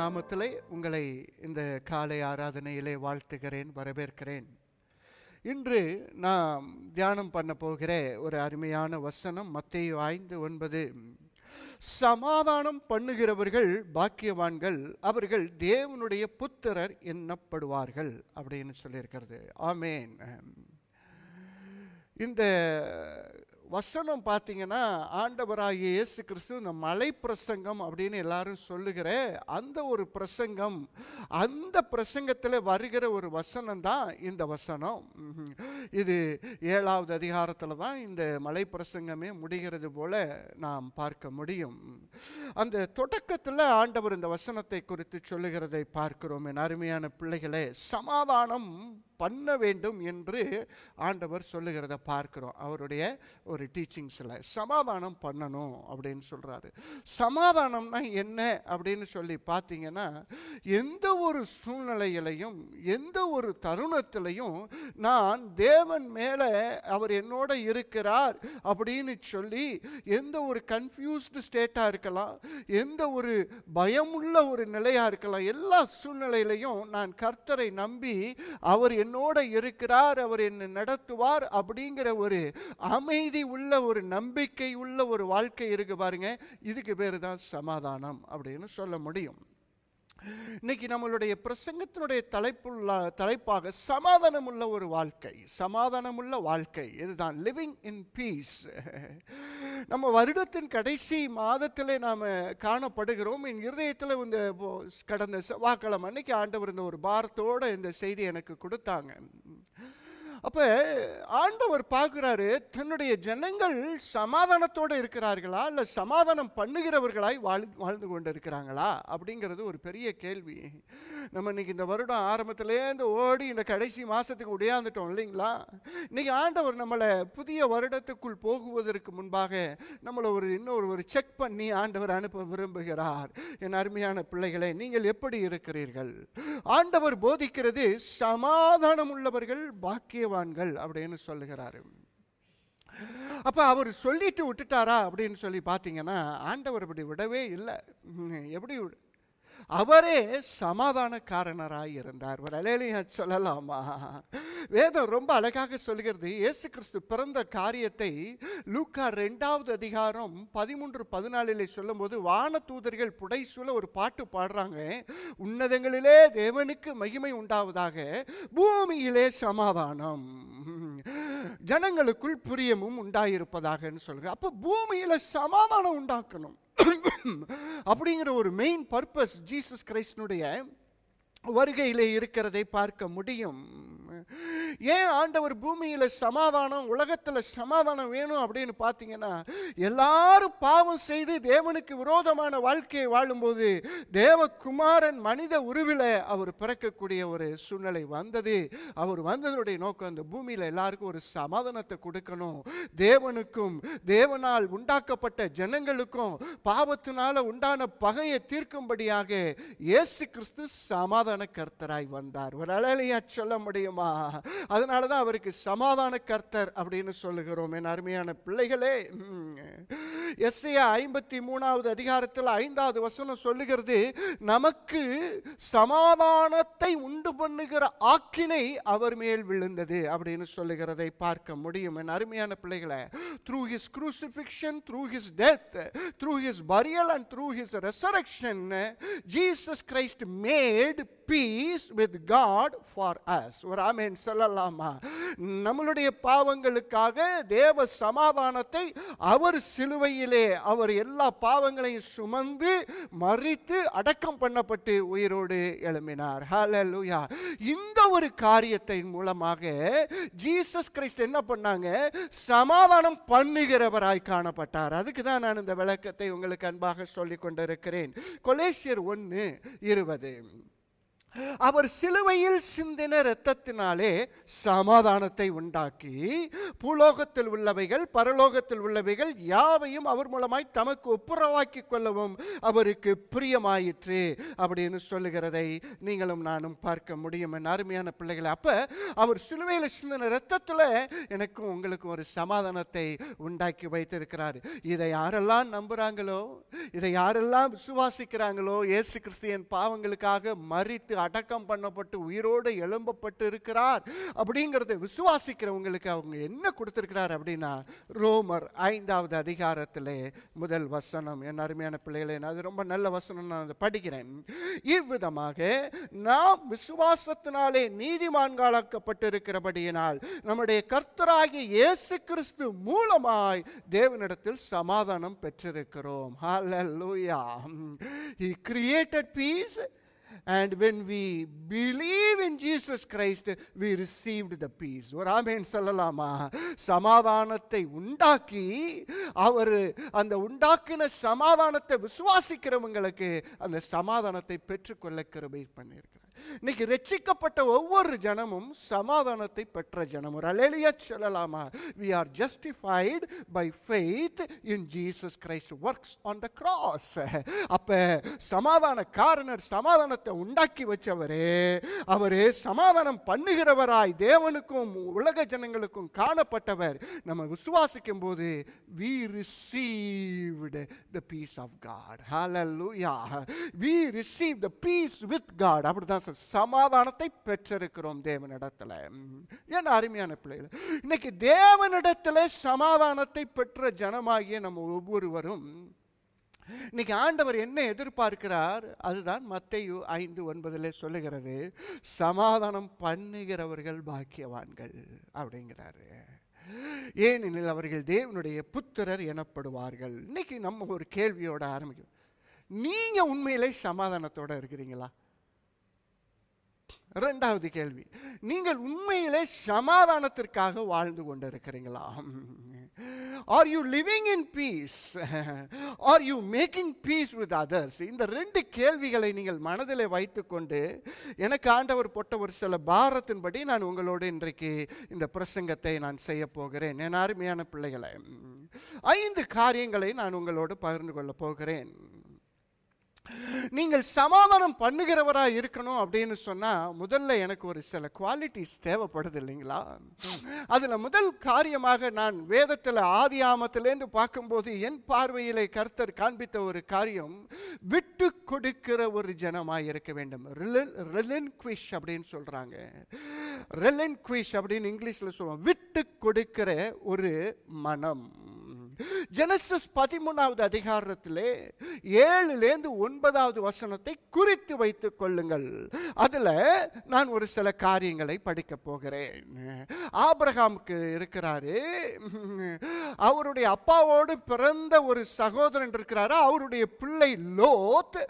நாமத்திலே உங்களை இந்த காலை ஆராதனையிலே வாழ்த்துகிறேன் வரவேற்கிறேன் இன்று நாம் தியானம் பண்ண போகிற ஒரு அருமையான வசனம் மத்திய ஆய்ந்து ஒன்பது சமாதானம் பண்ணுகிறவர்கள் பாக்கியவான்கள் அவர்கள் தேவனுடைய புத்திரர் எண்ணப்படுவார்கள் அப்படின்னு சொல்லியிருக்கிறது ஆமேன் இந்த வசனம் பார்த்தீங்கன்னா ஆண்டவராகிய இயேசு கிறிஸ்து இந்த மலை பிரசங்கம் அப்படின்னு எல்லாரும் சொல்லுகிற அந்த ஒரு பிரசங்கம் அந்த பிரசங்கத்தில் வருகிற ஒரு வசனம் தான் இந்த வசனம் இது ஏழாவது அதிகாரத்தில் தான் இந்த மலை பிரசங்கமே முடிகிறது போல நாம் பார்க்க முடியும் அந்த தொடக்கத்தில் ஆண்டவர் இந்த வசனத்தை குறித்து சொல்லுகிறதை பார்க்கிறோம் என் அருமையான பிள்ளைகளே சமாதானம் பண்ண வேண்டும் என்று ஆண்டவர் சொல்லுகிறத பார்க்கிறோம் அவருடைய ஒரு டீச்சிங்ஸில் சமாதானம் பண்ணணும் அப்படின்னு சொல்கிறாரு சமாதானம்னா என்ன அப்படின்னு சொல்லி பார்த்தீங்கன்னா எந்த ஒரு சூழ்நிலையிலையும் எந்த ஒரு தருணத்திலையும் நான் தேவன் மேலே அவர் என்னோட இருக்கிறார் அப்படின்னு சொல்லி எந்த ஒரு கன்ஃபியூஸ்டு ஸ்டேட்டாக இருக்கலாம் எந்த ஒரு பயமுள்ள ஒரு நிலையாக இருக்கலாம் எல்லா சூழ்நிலையிலையும் நான் கர்த்தரை நம்பி அவர் என் என்னோட இருக்கிறார் அவர் என்னை நடத்துவார் அப்படிங்கிற ஒரு அமைதி உள்ள ஒரு நம்பிக்கை உள்ள ஒரு வாழ்க்கை இருக்கு பாருங்க இதுக்கு பேர் தான் சமாதானம் அப்படின்னு சொல்ல முடியும் இன்னைக்கு நம்மளுடைய பிரசங்கத்தினுடைய தலைப்புள்ள தலைப்பாக சமாதானமுள்ள ஒரு வாழ்க்கை சமாதானமுள்ள வாழ்க்கை இதுதான் லிவிங் இன் பீஸ் நம்ம வருடத்தின் கடைசி மாதத்தில் நாம் காணப்படுகிறோம் என் இருதயத்தில் இந்த கடந்த செவ்வாய்க்கிழமை அன்னைக்கு ஆண்டவர் இந்த ஒரு பாரத்தோடு இந்த செய்தி எனக்கு கொடுத்தாங்க அப்போ ஆண்டவர் பார்க்குறாரு தன்னுடைய ஜனங்கள் சமாதானத்தோடு இருக்கிறார்களா இல்லை சமாதானம் பண்ணுகிறவர்களாய் வாழ் வாழ்ந்து கொண்டு இருக்கிறாங்களா அப்படிங்கிறது ஒரு பெரிய கேள்வி நம்ம இன்னைக்கு இந்த வருடம் ஆரம்பத்துலேருந்து ஓடி இந்த கடைசி மாதத்துக்கு உடையாந்துட்டோம் இல்லைங்களா இன்னைக்கு ஆண்டவர் நம்மளை புதிய வருடத்துக்குள் போகுவதற்கு முன்பாக நம்மளை ஒரு இன்னொரு ஒரு செக் பண்ணி ஆண்டவர் அனுப்ப விரும்புகிறார் என் அருமையான பிள்ளைகளை நீங்கள் எப்படி இருக்கிறீர்கள் ஆண்டவர் போதிக்கிறது சமாதானம் உள்ளவர்கள் பாக்கிய பாக்கியவான்கள் அப்படின்னு சொல்லுகிறாரு அப்போ அவர் சொல்லிட்டு விட்டுட்டாரா அப்படின்னு சொல்லி பார்த்தீங்கன்னா ஆண்டவர் இப்படி விடவே இல்லை எப்படி அவரே சமாதானக்காரனராய் இருந்தார் வரலையா சொல்லலாமா வேதம் ரொம்ப அழகாக சொல்கிறது இயேசு கிறிஸ்து பிறந்த காரியத்தை லூக்கா ரெண்டாவது அதிகாரம் பதிமூன்று பதினாலில் சொல்லும்போது வான தூதர்கள் புடைசூல ஒரு பாட்டு பாடுறாங்க உன்னதங்களிலே தேவனுக்கு மகிமை உண்டாவதாக பூமியிலே சமாதானம் ஜனங்களுக்குள் பிரியமும் உண்டாயிருப்பதாகன்னு சொல்கிறார் அப்போ பூமியில் சமாதானம் உண்டாக்கணும் அப்படிங்கிற ஒரு மெயின் பர்பஸ் ஜீசஸ் கிரைஸ்டனுடைய வருகையிலே இருக்கிறதை பார்க்க முடியும் ஏன் ஆண்டவர் பூமியில் சமாதானம் உலகத்தில் சமாதானம் வேணும் அப்படின்னு பார்த்தீங்கன்னா எல்லாரும் பாவம் செய்து தேவனுக்கு விரோதமான வாழ்க்கையை வாழும்போது தேவகுமாரன் மனித உருவில் அவர் பிறக்கக்கூடிய ஒரு சூழ்நிலை வந்தது அவர் வந்ததனுடைய நோக்கம் அந்த பூமியில் எல்லாருக்கும் ஒரு சமாதானத்தை கொடுக்கணும் தேவனுக்கும் தேவனால் உண்டாக்கப்பட்ட ஜனங்களுக்கும் பாவத்தினால உண்டான பகையை தீர்க்கும்படியாக இயேசு கிறிஸ்து சமாதான கர்த்தராய் வந்தார் ஒரு அழலையா சொல்ல முடியுமா அதனால தான் அவருக்கு சமாதான கர்த்தர் அப்படின்னு சொல்லுகிறோம் என் அருமையான பிள்ளைகளே எஸ்ஐயா ஐம்பத்தி மூணாவது அதிகாரத்தில் ஐந்தாவது வசனம் சொல்லுகிறது நமக்கு சமாதானத்தை உண்டு பண்ணுகிற ஆக்கினை அவர் மேல் விழுந்தது அப்படின்னு சொல்லுகிறதை பார்க்க முடியும் என் அருமையான பிள்ளைகளை through his crucifixion through his death through his burial and through his resurrection Jesus Christ made peace with God for us ஒரு ஆமேன் சொல்லலாமா நம்மளுடைய பாவங்களுக்காக தேவ சமாதானத்தை அவர் சிலுவையிலே அவர் எல்லா பாவங்களையும் சுமந்து மறித்து அடக்கம் பண்ணப்பட்டு உயிரோடு எழுமினார் ஹலலுயா இந்த ஒரு காரியத்தின் மூலமாக ஜீசஸ் கிறிஸ்ட் என்ன பண்ணாங்க சமாதானம் பண்ணுகிறவராய் காணப்பட்டார் அதுக்கு தான் நான் இந்த விளக்கத்தை உங்களுக்கு அன்பாக சொல்லிக் கொண்டிருக்கிறேன் கொலேசியர் ஒன்று இருபது அவர் சிலுவையில் சிந்தின இரத்தத்தினாலே சமாதானத்தை உண்டாக்கி பூலோகத்தில் உள்ளவைகள் பரலோகத்தில் உள்ளவைகள் யாவையும் அவர் மூலமாய் தமக்கு ஒப்புரவாக்கிக் கொள்ளவும் அவருக்கு பிரியமாயிற்று அப்படின்னு சொல்லுகிறதை நீங்களும் நானும் பார்க்க முடியும் என் அருமையான பிள்ளைகளை அப்ப அவர் சிலுவையில் சிந்தின இரத்தத்தில் எனக்கும் உங்களுக்கும் ஒரு சமாதானத்தை உண்டாக்கி வைத்திருக்கிறார் இதை யாரெல்லாம் நம்புறாங்களோ இதை யாரெல்லாம் விசுவாசிக்கிறாங்களோ இயேசு என் பாவங்களுக்காக மறித்து அடக்கம் பண்ணப்பட்டு உயிரோடு எழும்பப்பட்டு இருக்கிறார் அப்படிங்கிறத விசுவாசிக்கிறவங்களுக்கு அவங்க என்ன கொடுத்துருக்கிறார் அப்படின்னா ரோமர் ஐந்தாவது அதிகாரத்தில் முதல் வசனம் என் அருமையான பிள்ளைகளே அது ரொம்ப நல்ல வசனம் நான் அதை படிக்கிறேன் இவ்விதமாக நாம் விசுவாசத்தினாலே நீதிமான்களாக்கப்பட்டிருக்கிறபடியினால் நம்முடைய கர்த்தராகிய இயேசு கிறிஸ்து மூலமாய் தேவனிடத்தில் சமாதானம் பெற்றிருக்கிறோம் ஹalleluya he created peace And when we believe in Jesus Christ, we received the peace. ஒரு ஆமேன் சொல்லலாமா சமாதானத்தை உண்டாக்கி அவர் அந்த உண்டாக்கின சமாதானத்தை விசுவாசிக்கிறவங்களுக்கு அந்த சமாதானத்தை பெற்றுக்கொள்ள கிருபை பண்ணியிருக்கிறார் இன்னைக்கு ரட்சிக்கப்பட்ட ஒவ்வொரு ஜனமும் சமாதானத்தை பெற்ற ஜனம் ஒரு சொல்லலாமா we are justified by faith in Jesus Christ works on the cross சமாதான காரணர் சமாதான சமாதானத்தை உண்டாக்கி வச்சவரே அவரே சமாதானம் பண்ணுகிறவராய் தேவனுக்கும் உலக ஜனங்களுக்கும் காணப்பட்டவர் நம்ம விசுவாசிக்கும் போது we received the peace of God ஹலல்லூயா we receive the peace with God அப்படிதான் சமாதானத்தை பெற்றிருக்கிறோம் தேவனிடத்தில் என்ன அருமையான பிள்ளைகள் இன்னைக்கு தேவனிடத்தில் சமாதானத்தை பெற்ற ஜனமாகிய நம்ம ஒவ்வொருவரும் இன்னைக்கு ஆண்டவர் என்ன எதிர்பார்க்கிறார் அதுதான் மத்தையு ஐந்து ஒன்பதில் சொல்லுகிறது சமாதானம் பண்ணுகிறவர்கள் பாக்கியவான்கள் அப்படிங்கிறாரு ஏனெனில் அவர்கள் தேவனுடைய புத்திரர் எனப்படுவார்கள் இன்னைக்கு நம்ம ஒரு கேள்வியோட ஆரம்பிக்கும் நீங்கள் உண்மையிலே சமாதானத்தோடு இருக்கிறீங்களா ரெண்டாவது கேள்வி நீங்கள் உண்மையிலே சமாதானத்திற்காக வாழ்ந்து கொண்டிருக்கிறீங்களா are you living in peace are you making peace with others இந்த ரெண்டு கேள்விகளை நீங்கள் மனதில் வைத்துக்கொண்டு எனக்கு ஆண்டவர் போட்ட ஒரு சில பாரத்தின்படி நான் உங்களோடு இன்றைக்கு இந்த பிரசங்கத்தை நான் செய்ய போகிறேன் என் அருமையான பிள்ளைகளை ஐந்து காரியங்களை நான் உங்களோடு பகிர்ந்து கொள்ளப் போகிறேன் நீங்கள் சமாதானம் பண்ணுகிறவராக இருக்கணும் அப்படின்னு சொன்னால் முதல்ல எனக்கு ஒரு சில குவாலிட்டிஸ் தேவைப்படுது இல்லைங்களா அதில் முதல் காரியமாக நான் வேதத்தில் ஆதி ஆமத்திலேருந்து பார்க்கும்போது என் பார்வையிலே கர்த்தர் காண்பித்த ஒரு காரியம் விட்டு கொடுக்கிற ஒரு ஜனமாக இருக்க வேண்டும் ரிலின்குவிஷ் அப்படின்னு சொல்கிறாங்க ரெலன்குவிஷ் அப்படின்னு இங்கிலீஷில் சொல்லுவோம் விட்டு கொடுக்கிற ஒரு மனம் ஜெனசஸ் பதிமூணாவது அதிகாரத்திலே ஏழுலேருந்து ஒன்பதாவது வசனத்தை குறித்து வைத்துக் கொள்ளுங்கள் அதில் நான் ஒரு சில காரியங்களை படிக்கப் போகிறேன் ஆபிரகாமுக்கு இருக்கிறாரு அவருடைய அப்பாவோடு பிறந்த ஒரு சகோதரன் இருக்கிறாரு அவருடைய பிள்ளை லோத்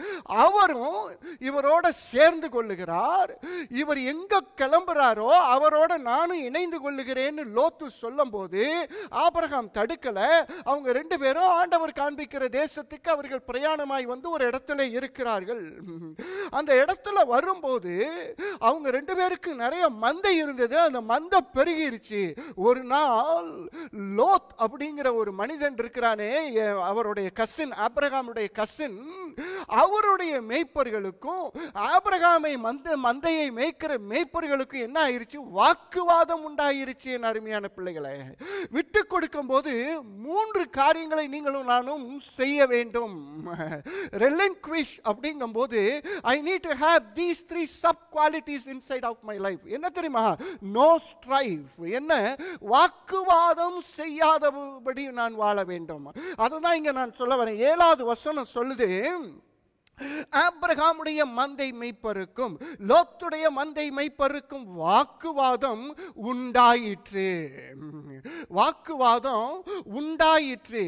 அவரும் இவரோட சேர்ந்து கொள்ளுகிறார் இவர் எங்க கிளம்புறாரோ அவரோட நானும் இணைந்து கொள்ளுகிறேன்னு லோத்து சொல்லும் போது ஆபரகாம் தடுக்கல அவங்க ரெண்டு பேரும் ஆண்டவர் காண்பிக்கிற தேசத்துக்கு அவர்கள் பிரயாணமாய் வந்து ஒரு இடத்துல இருக்கிறார்கள் அந்த இடத்துல வரும்போது அவங்க ரெண்டு பேருக்கு நிறைய மந்தை இருந்தது அந்த மந்தை பெருகிருச்சு ஒரு நாள் லோத் அப்படிங்கிற ஒரு மனிதன் இருக்கிறானே அவருடைய கசின் ஆப்ரகாமுடைய கசின் அவருடைய மேய்ப்பர்களுக்கும் ஆபிரகாமை மந்த மந்தையை மேய்க்கிற மேய்ப்பர்களுக்கும் என்ன ஆயிருச்சு வாக்குவாதம் உண்டாயிருச்சு என் அருமையான பிள்ளைகளை விட்டு கொடுக்கும் போது மூணு மூன்று காரியங்களை நீங்களும் நானும் செய்ய வேண்டும் அப்படிங்கும் அப்படிங்கும்போது I need to have these three sub qualities inside of my life என்ன தெரியுமா நோ ஸ்ட்ரைவ் என்ன வாக்குவாதம் செய்யாதபடி நான் வாழ வேண்டும் அதை தான் இங்கே நான் சொல்ல வரேன் ஏழாவது வசனம் சொல்லுது ஆப்ரஹாமுடைய மந்தை மெய்ப்பருக்கும் லோத்துடைய மந்தை மெய்ப்பருக்கும் வாக்குவாதம் உண்டாயிற்று வாக்குவாதம் உண்டாயிற்று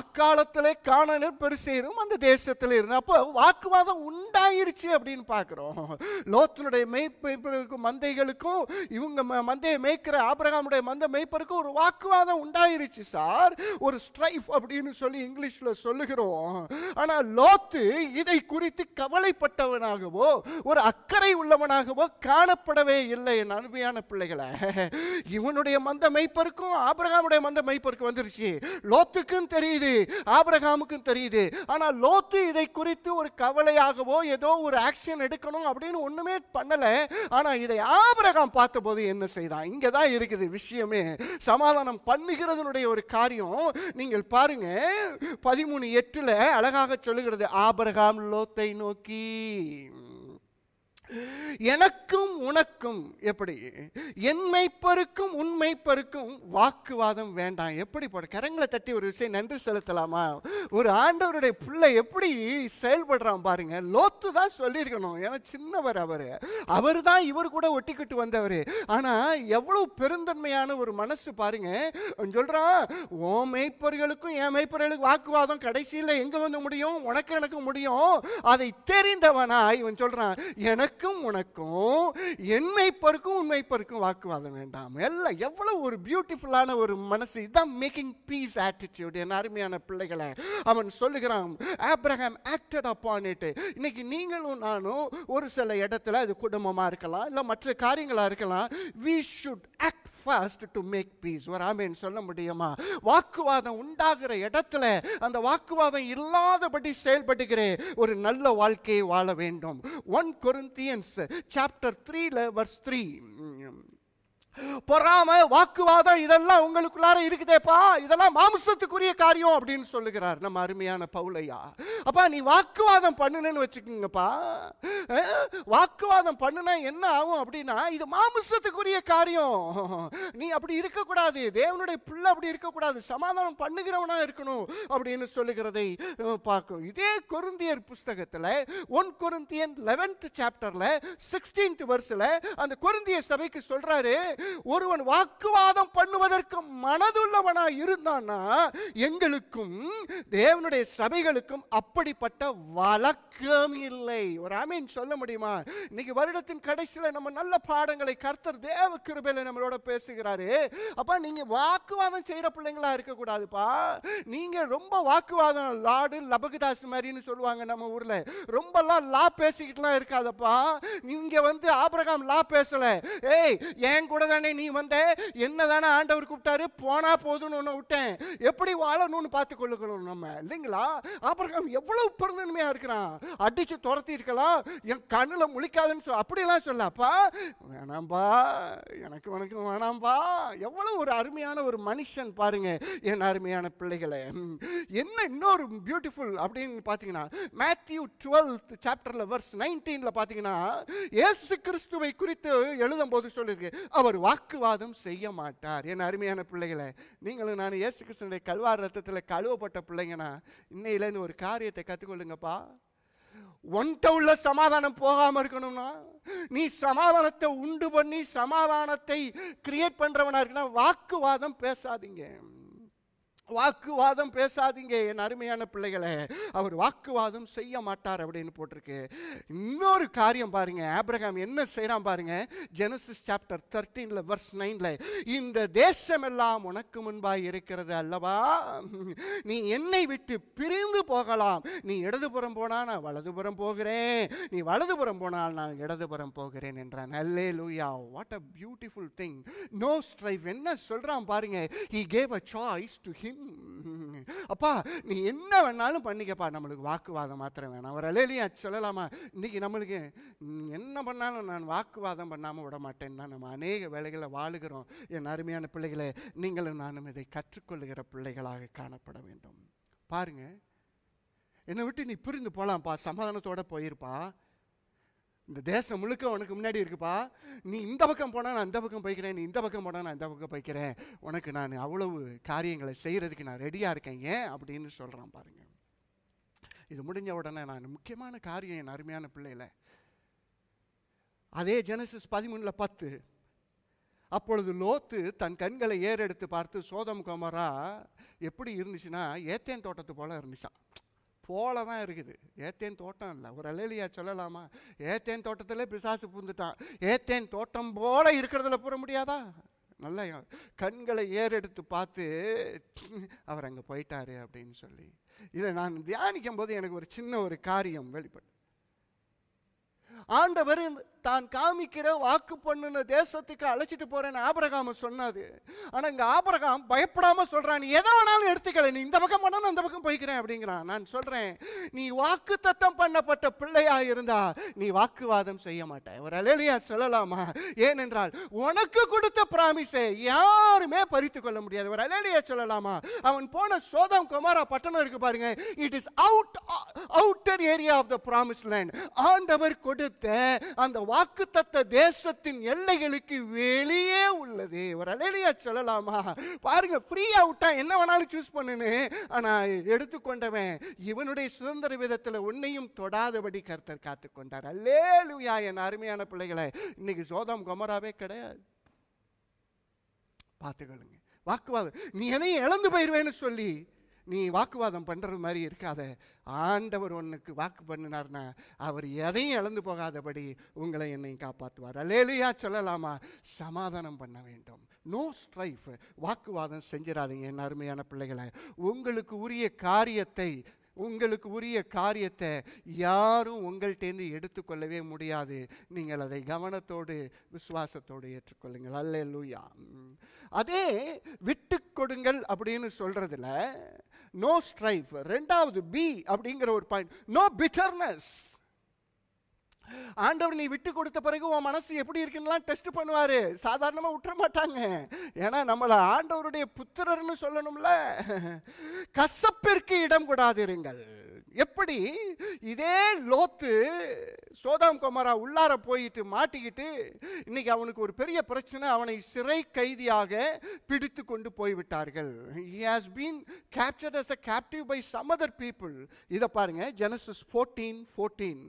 அக்காலத்திலே காணனர் பெருசேரும் அந்த தேசத்தில் இருந்த அப்போ வாக்குவாதம் உண்டாயிருச்சு அப்படின்னு பார்க்குறோம் லோத்துடைய மெய்ப்பருக்கும் மந்தைகளுக்கும் இவங்க மந்தையை மேய்க்கிற ஆப்ரஹாமுடைய மந்த மெய்ப்பருக்கும் ஒரு வாக்குவாதம் உண்டாயிருச்சு சார் ஒரு ஸ்ட்ரைஃப் அப்படின்னு சொல்லி இங்கிலீஷில் சொல்லுகிறோம் ஆனால் லோத்து இதை குறித்து கவலைப்பட்டவனாகவோ ஒரு அக்கறை உள்ளவனாகவோ காணப்படவே இல்லை என் அருமையான பிள்ளைகளை இவனுடைய மந்த மெய்ப்பருக்கும் ஆபிரகாமுடைய மந்த மெய்ப்பருக்கு வந்துருச்சு லோத்துக்கும் தெரியுது ஆபிரகாமுக்கும் தெரியுது ஆனால் லோத்து இதை குறித்து ஒரு கவலையாகவோ ஏதோ ஒரு ஆக்ஷன் எடுக்கணும் அப்படின்னு ஒன்றுமே பண்ணலை ஆனால் இதை ஆபிரகாம் பார்த்தபோது என்ன செய்தான் இங்கே தான் இருக்குது விஷயமே சமாதானம் பண்ணுகிறதனுடைய ஒரு காரியம் நீங்கள் பாருங்க பதிமூணு எட்டில் அழகாக சொல்லுகிறது ஆபரகாம் aquí! எனக்கும் உனக்கும் எப்படி என் மெய்ப்பருக்கும் வாக்குவாதம் வேண்டாம் எப்படி போட கரங்களை தட்டி ஒரு விஷயம் நன்றி செலுத்தலாமா ஒரு ஆண்டவருடைய பிள்ளை எப்படி செயல்படுறான் பாருங்க லோத்து தான் சொல்லியிருக்கணும் ஏன்னா சின்னவர் அவர் அவர் தான் இவர் கூட ஒட்டிக்கிட்டு வந்தவர் ஆனால் எவ்வளவு பெருந்தன்மையான ஒரு மனசு பாருங்க சொல்கிறான் ஓ மெய்ப்பர்களுக்கும் என் மெய்ப்பர்களுக்கும் வாக்குவாதம் கடைசியில் எங்கே வந்து முடியும் உனக்கு எனக்கு முடியும் அதை தெரிந்தவனா இவன் சொல்கிறான் எனக்கு எனக்கும் உனக்கும் என்மைப்பருக்கும் உண்மைப்பருக்கும் வாக்குவாதம் வேண்டாம் எல்லாம் எவ்வளோ ஒரு பியூட்டிஃபுல்லான ஒரு மனசு இதுதான் மேக்கிங் பீஸ் ஆட்டிடியூட் என் அருமையான பிள்ளைகளை அவன் சொல்லுகிறான் ஆப்ரஹாம் ஆக்டட் அப்பான் இட் இன்னைக்கு நீங்களும் நானும் ஒரு சில இடத்துல அது குடும்பமாக இருக்கலாம் இல்லை மற்ற காரியங்களாக இருக்கலாம் we should act fast to make peace ஒரு ஆமேன் சொல்ல முடியுமா வாக்குவாதம் உண்டாகிற இடத்துல அந்த வாக்குவாதம் இல்லாதபடி செயல்படுகிற ஒரு நல்ல வாழ்க்கையை வாழ வேண்டும் one Corinthians chapter 3, verse 3. Mm, mm. பொறாம வாக்குவாதம் இதெல்லாம் உங்களுக்குள்ளார இருக்குதேப்பா இதெல்லாம் மாம்சத்துக்குரிய காரியம் அப்படின்னு சொல்லுகிறார் நம்ம அருமையான பவுலையா அப்பா நீ வாக்குவாதம் பண்ணுன்னு வச்சுக்கோங்கப்பா வாக்குவாதம் பண்ணுனா என்ன ஆகும் அப்படின்னா இது மாம்சத்துக்குரிய காரியம் நீ அப்படி இருக்கக்கூடாது தேவனுடைய பிள்ளை அப்படி இருக்கக்கூடாது சமாதானம் பண்ணுகிறவனா இருக்கணும் அப்படின்னு சொல்லுகிறதை பார்க்கும் இதே கொருந்தியர் புஸ்தகத்தில் ஒன் கொருந்தியன் லெவன்த் சாப்டர்ல சிக்ஸ்டீன்த் வருஷில் அந்த கொருந்திய சபைக்கு சொல்றாரு ஒருவன் வாக்குவாதம் பண்ணுவதற்கு மனதுள்ளவனாக இருந்தான்னா எங்களுக்கும் தேவனுடைய சபைகளுக்கும் அப்படிப்பட்ட வழக்கம் இல்லை ஒரு அமீன் சொல்ல முடியுமா இன்னைக்கு வருடத்தின் கடைசியில் நம்ம நல்ல பாடங்களை கர்த்தர் தேவ கிருபையில் நம்மளோட பேசுகிறாரு அப்போ நீங்கள் வாக்குவாதம் செய்கிற பிள்ளைங்களா இருக்கக்கூடாதுப்பா நீங்கள் ரொம்ப வாக்குவாதம் லாடு லபகுதாஸ் மாதிரின்னு சொல்லுவாங்க நம்ம ஊரில் ரொம்பலாம் லா பேசிக்கிட்டுலாம் இருக்காதப்பா நீங்கள் வந்து ஆபிரகாம் லா பேசலை ஏய் என் கூட தானே நீ வந்த என்ன தானே ஆண்டவர் கூப்பிட்டாரு போனா போதும்னு ஒன்று விட்டேன் எப்படி வாழணும்னு பார்த்து நம்ம இல்லைங்களா எவ்வளவு இருக்கிறான் துரத்தி இருக்கலாம் என் கண்ணில் முழிக்காதுன்னு சொல் அப்படிலாம் வேணாம்பா எனக்கு உனக்கு வேணாம்பா ஒரு அருமையான ஒரு மனுஷன் பாருங்க என் அருமையான பிள்ளைகளை என்ன இன்னொரு பியூட்டிஃபுல் அப்படின்னு பார்த்தீங்கன்னா மேத்யூ டுவெல்த் சாப்டரில் வர்ஸ் நைன்டீனில் பார்த்தீங்கன்னா ஏசு கிறிஸ்துவை குறித்து எழுதும் போது சொல்லியிருக்கு அவர் வாக்குவாதம் செய்ய மாட்டார் என் அருமையான பிள்ளைகளை நீங்களும் நான் இயேசு கிருஷ்ணனுடைய கல்வார் ரத்தத்தில் கழுவப்பட்ட பிள்ளைங்கன்னா இன்னையிலேருந்து ஒரு காரியத்தை கற்றுக்கொள்ளுங்கப்பா ஒன்ட்ட உள்ள சமாதானம் போகாமல் இருக்கணும்னா நீ சமாதானத்தை உண்டு பண்ணி சமாதானத்தை கிரியேட் பண்ணுறவனா இருக்குன்னா வாக்குவாதம் பேசாதீங்க வாக்குவாதம் பேசாதீங்க என் அருமையான பிள்ளைகளை அவர் வாக்குவாதம் செய்ய மாட்டார் அப்படின்னு போட்டிருக்கு இன்னொரு காரியம் பாருங்க ஆப்ரஹாம் என்ன செய்கிறான் பாருங்க ஜெனசிஸ் சாப்டர் தேர்ட்டீனில் வர்ஸ் நைனில் இந்த தேசம் எல்லாம் உனக்கு முன்பாக இருக்கிறது அல்லவா நீ என்னை விட்டு பிரிந்து போகலாம் நீ இடதுபுறம் போனால் நான் வலதுபுறம் போகிறேன் நீ வலதுபுறம் போனால் நான் இடதுபுறம் போகிறேன் என்றான் alleluia what a beautiful thing no strive என்ன சொல்கிறான் பாருங்க he gave a choice to him அப்பா நீ என்ன வேணாலும் பண்ணிக்கப்பா நம்மளுக்கு வாக்குவாதம் மாத்திரம் வேணாம் ஒரு அலையிலையும் சொல்லலாமா இன்றைக்கி நம்மளுக்கு என்ன பண்ணாலும் நான் வாக்குவாதம் பண்ணாமல் விட மாட்டேன் தான் நம்ம அநேக வேலைகளை வாழுகிறோம் என் அருமையான பிள்ளைகளை நீங்களும் நானும் இதை கற்றுக்கொள்ளுகிற பிள்ளைகளாக காணப்பட வேண்டும் பாருங்கள் என்னை விட்டு நீ புரிந்து போகலாம்ப்பா சமாதானத்தோடு போயிருப்பா இந்த தேசம் முழுக்க உனக்கு முன்னாடி இருக்குப்பா நீ இந்த பக்கம் போனால் நான் இந்த பக்கம் போய்க்கிறேன் நீ இந்த பக்கம் போனால் நான் இந்த பக்கம் போய்க்கிறேன் உனக்கு நான் அவ்வளவு காரியங்களை செய்கிறதுக்கு நான் ரெடியாக இருக்கேன் ஏன் அப்படின்னு சொல்கிறான் பாருங்க இது முடிஞ்ச உடனே நான் முக்கியமான காரியம் என் அருமையான பிள்ளையில அதே ஜெனசிஸ் பதிமூணில் பத்து அப்பொழுது லோத்து தன் கண்களை ஏறெடுத்து பார்த்து சோதம் குமரா எப்படி இருந்துச்சுன்னா ஏத்தேன் தோட்டத்து போல் இருந்துச்சான் போல தான் இருக்குது ஏத்தேன் தோட்டம் இல்லை ஒரு அலேலியா சொல்லலாமா ஏத்தேன் தோட்டத்தில் பிசாசு பூந்துட்டான் ஏத்தேன் தோட்டம் போல இருக்கிறதுல புற முடியாதா நல்ல கண்களை ஏறெடுத்து பார்த்து அவர் அங்கே போயிட்டாரு அப்படின்னு சொல்லி இதை நான் தியானிக்கும் போது எனக்கு ஒரு சின்ன ஒரு காரியம் வெளிப்படும் ஆண்டவர் தான் காமிக்கிற வாக்கு பண்ணுன தேசத்துக்கு அழைச்சிட்டு போறேன்னு ஆபரகாம சொன்னாது ஆனா இங்க ஆபரகாம் பயப்படாம சொல்றான் நீ எதை வேணாலும் எடுத்துக்கல நீ இந்த பக்கம் பண்ணாலும் இந்த பக்கம் போய்க்கிறேன் அப்படிங்கிறான் நான் சொல்றேன் நீ வாக்கு தத்தம் பண்ணப்பட்ட பிள்ளையா இருந்தா நீ வாக்குவாதம் செய்ய மாட்டேன் ஒரு அலையா சொல்லலாமா ஏனென்றால் உனக்கு கொடுத்த பிராமிசை யாருமே பறித்து கொள்ள முடியாது ஒரு அலையா சொல்லலாமா அவன் போன சோதம் குமாரா பட்டணம் இருக்கு பாருங்க it is out outer area of the promise land ஆண்டவர் கொடுத்த அந்த வாக்குத்தத்த தேசத்தின் எல்லைகளுக்கு வெளியே உள்ளது ஒரு அலையா சொல்லலாமா பாருங்க ஃப்ரீயா விட்டா என்ன வேணாலும் சூஸ் பண்ணுன்னு ஆனா எடுத்துக்கொண்டவன் இவனுடைய சுதந்திர விதத்துல உன்னையும் தொடாதபடி கருத்தர் காத்து கொண்டார் அல்லேலுயா என் அருமையான பிள்ளைகளை இன்னைக்கு சோதம் கொமராவே கிடையாது பார்த்துக்கொள்ளுங்க வாக்குவாதம் நீ எதையும் இழந்து போயிடுவேன்னு சொல்லி நீ வாக்குவாதம் பண்ணுற மாதிரி இருக்காத ஆண்டவர் ஒன்றுக்கு வாக்கு பண்ணினார்னா அவர் எதையும் இழந்து போகாதபடி உங்களை என்னை காப்பாற்றுவார் அலேலியா சொல்லலாமா சமாதானம் பண்ண வேண்டும் நோ ஸ்ட்ரைஃப் வாக்குவாதம் செஞ்சிடாதீங்க என் அருமையான பிள்ளைகளை உங்களுக்கு உரிய காரியத்தை உங்களுக்கு உரிய காரியத்தை யாரும் உங்கள்கிட்டேருந்து எடுத்துக்கொள்ளவே முடியாது நீங்கள் அதை கவனத்தோடு விசுவாசத்தோடு ஏற்றுக்கொள்ளுங்கள் அல்ல லூயா அதே விட்டு கொடுங்கள் அப்படின்னு சொல்றதுல நோ ஸ்ட்ரைஃப் ரெண்டாவது பி அப்படிங்கிற ஒரு பாயிண்ட் நோ பிட்டர்னஸ் ஆண்டவர் நீ விட்டு கொடுத்த பிறகு உன் மனசு எப்படி இருக்குன்னா டெஸ்ட் பண்ணுவார் சாதாரணமாக விட்டுற மாட்டாங்க ஏன்னா நம்மளை ஆண்டவருடைய புத்திரர்னு சொல்லணும்ல கசப்பிற்கு இடம் கூடாதிருங்கள் எப்படி இதே லோத்து சோதாம் குமாரா உள்ளார போயிட்டு மாட்டிக்கிட்டு இன்னைக்கு அவனுக்கு ஒரு பெரிய பிரச்சனை அவனை சிறை கைதியாக பிடித்து கொண்டு போய்விட்டார்கள் he has been captured as a captive by some other people இதை பாருங்க ஜெனசிஸ் ஃபோர்டீன் ஃபோர்டீன்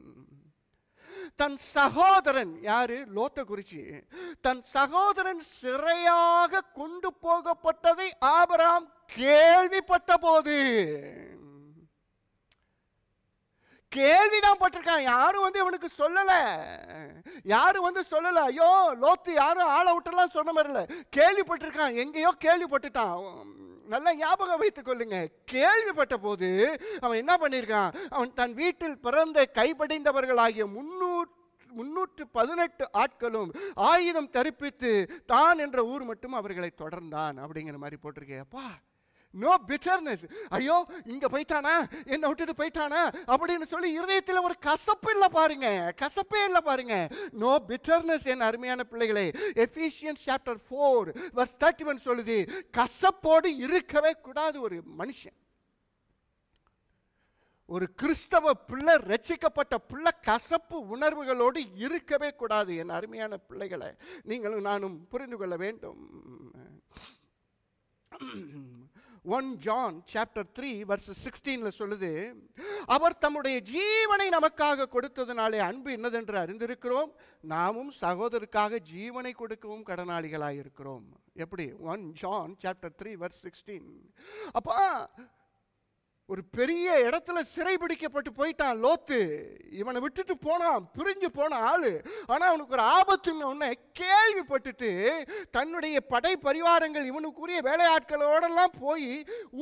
தன் சகோதரன் யாரு லோத்த குறிச்சி தன் சகோதரன் சிறையாக கொண்டு போகப்பட்டதை ஆபராம் கேள்விப்பட்ட போது கேள்விதான் பட்டிருக்கான் யாரும் வந்து இவனுக்கு சொல்லல யாரும் வந்து சொல்லல ஐயோ லோத்து யாரும் ஆளை விட்டுலாம் சொன்ன மாதிரி இல்லை கேள்விப்பட்டிருக்கான் எங்கேயோ கேள்விப்பட்டுட்டான் நல்லா ஞாபகம் வைத்துக் கொள்ளுங்க கேள்விப்பட்ட போது அவன் என்ன பண்ணியிருக்கான் அவன் தன் வீட்டில் பிறந்த கைப்படைந்தவர்களாகிய முன்னூற்று முன்னூற்று பதினெட்டு ஆட்களும் ஆயிரம் தரிப்பித்து தான் என்ற ஊர் மட்டும் அவர்களை தொடர்ந்தான் அப்படிங்கிற மாதிரி போட்டிருக்கேப்பா நோ பிட்டர்னஸ் ஐயோ இங்க போயிட்டானா என்னை விட்டுட்டு போயிட்டானா அப்படின்னு சொல்லி இருதயத்தில் ஒரு கசப்பு இல்லை பாருங்க கசப்பே இல்லை பாருங்க நோ பிட்டர்னஸ் என் அருமையான பிள்ளைகளே Ephesians chapter four verse thirty one சொல்லுது கசப்போடு இருக்கவே கூடாது ஒரு மனுஷன் ஒரு கிறிஸ்தவ பிள்ளை ரச்சிக்கப்பட்ட பிள்ளை கசப்பு உணர்வுகளோடு இருக்கவே கூடாது என் அருமையான பிள்ளைகளை நீங்களும் நானும் புரிந்து கொள்ள வேண்டும் one John chapter three verse சிக்ஸ்டீனில் சொல்லுது அவர் தம்முடைய ஜீவனை நமக்காக கொடுத்ததுனாலே அன்பு என்னதென்று அறிந்திருக்கிறோம் நாமும் சகோதரருக்காக ஜீவனை கொடுக்கவும் கடனாளிகளாக இருக்கிறோம் எப்படி one John chapter three verse sixteen அப்போ ஒரு பெரிய இடத்துல சிறைபிடிக்கப்பட்டு போயிட்டான் லோத்து இவனை விட்டுட்டு போனான் பிரிஞ்சு போன ஆளு ஆனால் அவனுக்கு ஒரு ஆபத்துன்னு கேள்விப்பட்டுட்டு தன்னுடைய படை பரிவாரங்கள் இவனுக்குரிய வேலையாட்களோடெல்லாம் போய்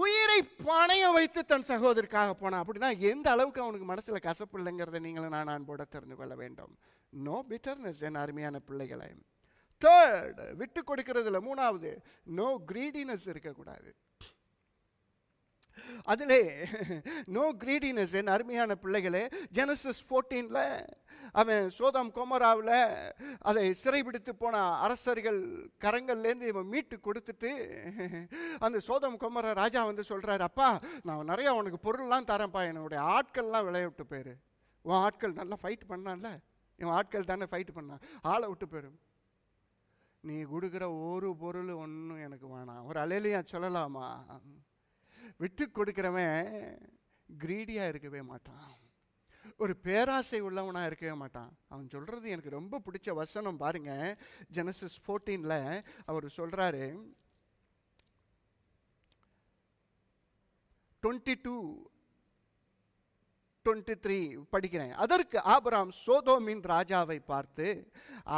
உயிரை பணையம் வைத்து தன் சகோதரிக்காக போனான் அப்படின்னா எந்த அளவுக்கு அவனுக்கு மனசில் கசப்பு இல்லைங்கிறத நீங்களும் நான் அன்போட தெரிந்து கொள்ள வேண்டும் நோ பிட்டர்னஸ் என் அருமையான பிள்ளைகளை தேர்ட் விட்டு கொடுக்கிறதுல மூணாவது நோ கிரீடினஸ் இருக்கக்கூடாது அதிலே நோ கிரீடினஸ் என் அருமையான பிள்ளைகளே ஜெனசஸ் ஃபோர்டீனில் அவன் சோதாம் கோமராவில் அதை சிறைபிடித்து போன அரசர்கள் கரங்கள்லேருந்து இவன் மீட்டு கொடுத்துட்டு அந்த சோதம் கோமர ராஜா வந்து சொல்கிறார் அப்பா நான் நிறையா உனக்கு பொருள்லாம் தரேன்ப்பா என்னுடைய ஆட்கள்லாம் விளையாட்டு போயிரு உன் ஆட்கள் நல்லா ஃபைட் பண்ணான்ல இவன் ஆட்கள் தானே ஃபைட் பண்ணான் ஆளை விட்டு போயிரும் நீ கொடுக்குற ஒரு பொருள் ஒன்றும் எனக்கு வேணாம் ஒரு அலையிலையா சொல்லலாமா விட்டு கொடுக்குறவன் கிரீடியாக இருக்கவே மாட்டான் ஒரு பேராசை உள்ளவனாக இருக்கவே மாட்டான் அவன் சொல்கிறது எனக்கு ரொம்ப பிடிச்ச வசனம் பாருங்க ஜெனசிஸ் ஃபோர்டீனில் அவர் சொல்கிறாரு டுவெண்ட்டி டூ டுவெண்ட்டி த்ரீ படிக்கிறேன் அதற்கு ஆபராம் சோதோமின் ராஜாவை பார்த்து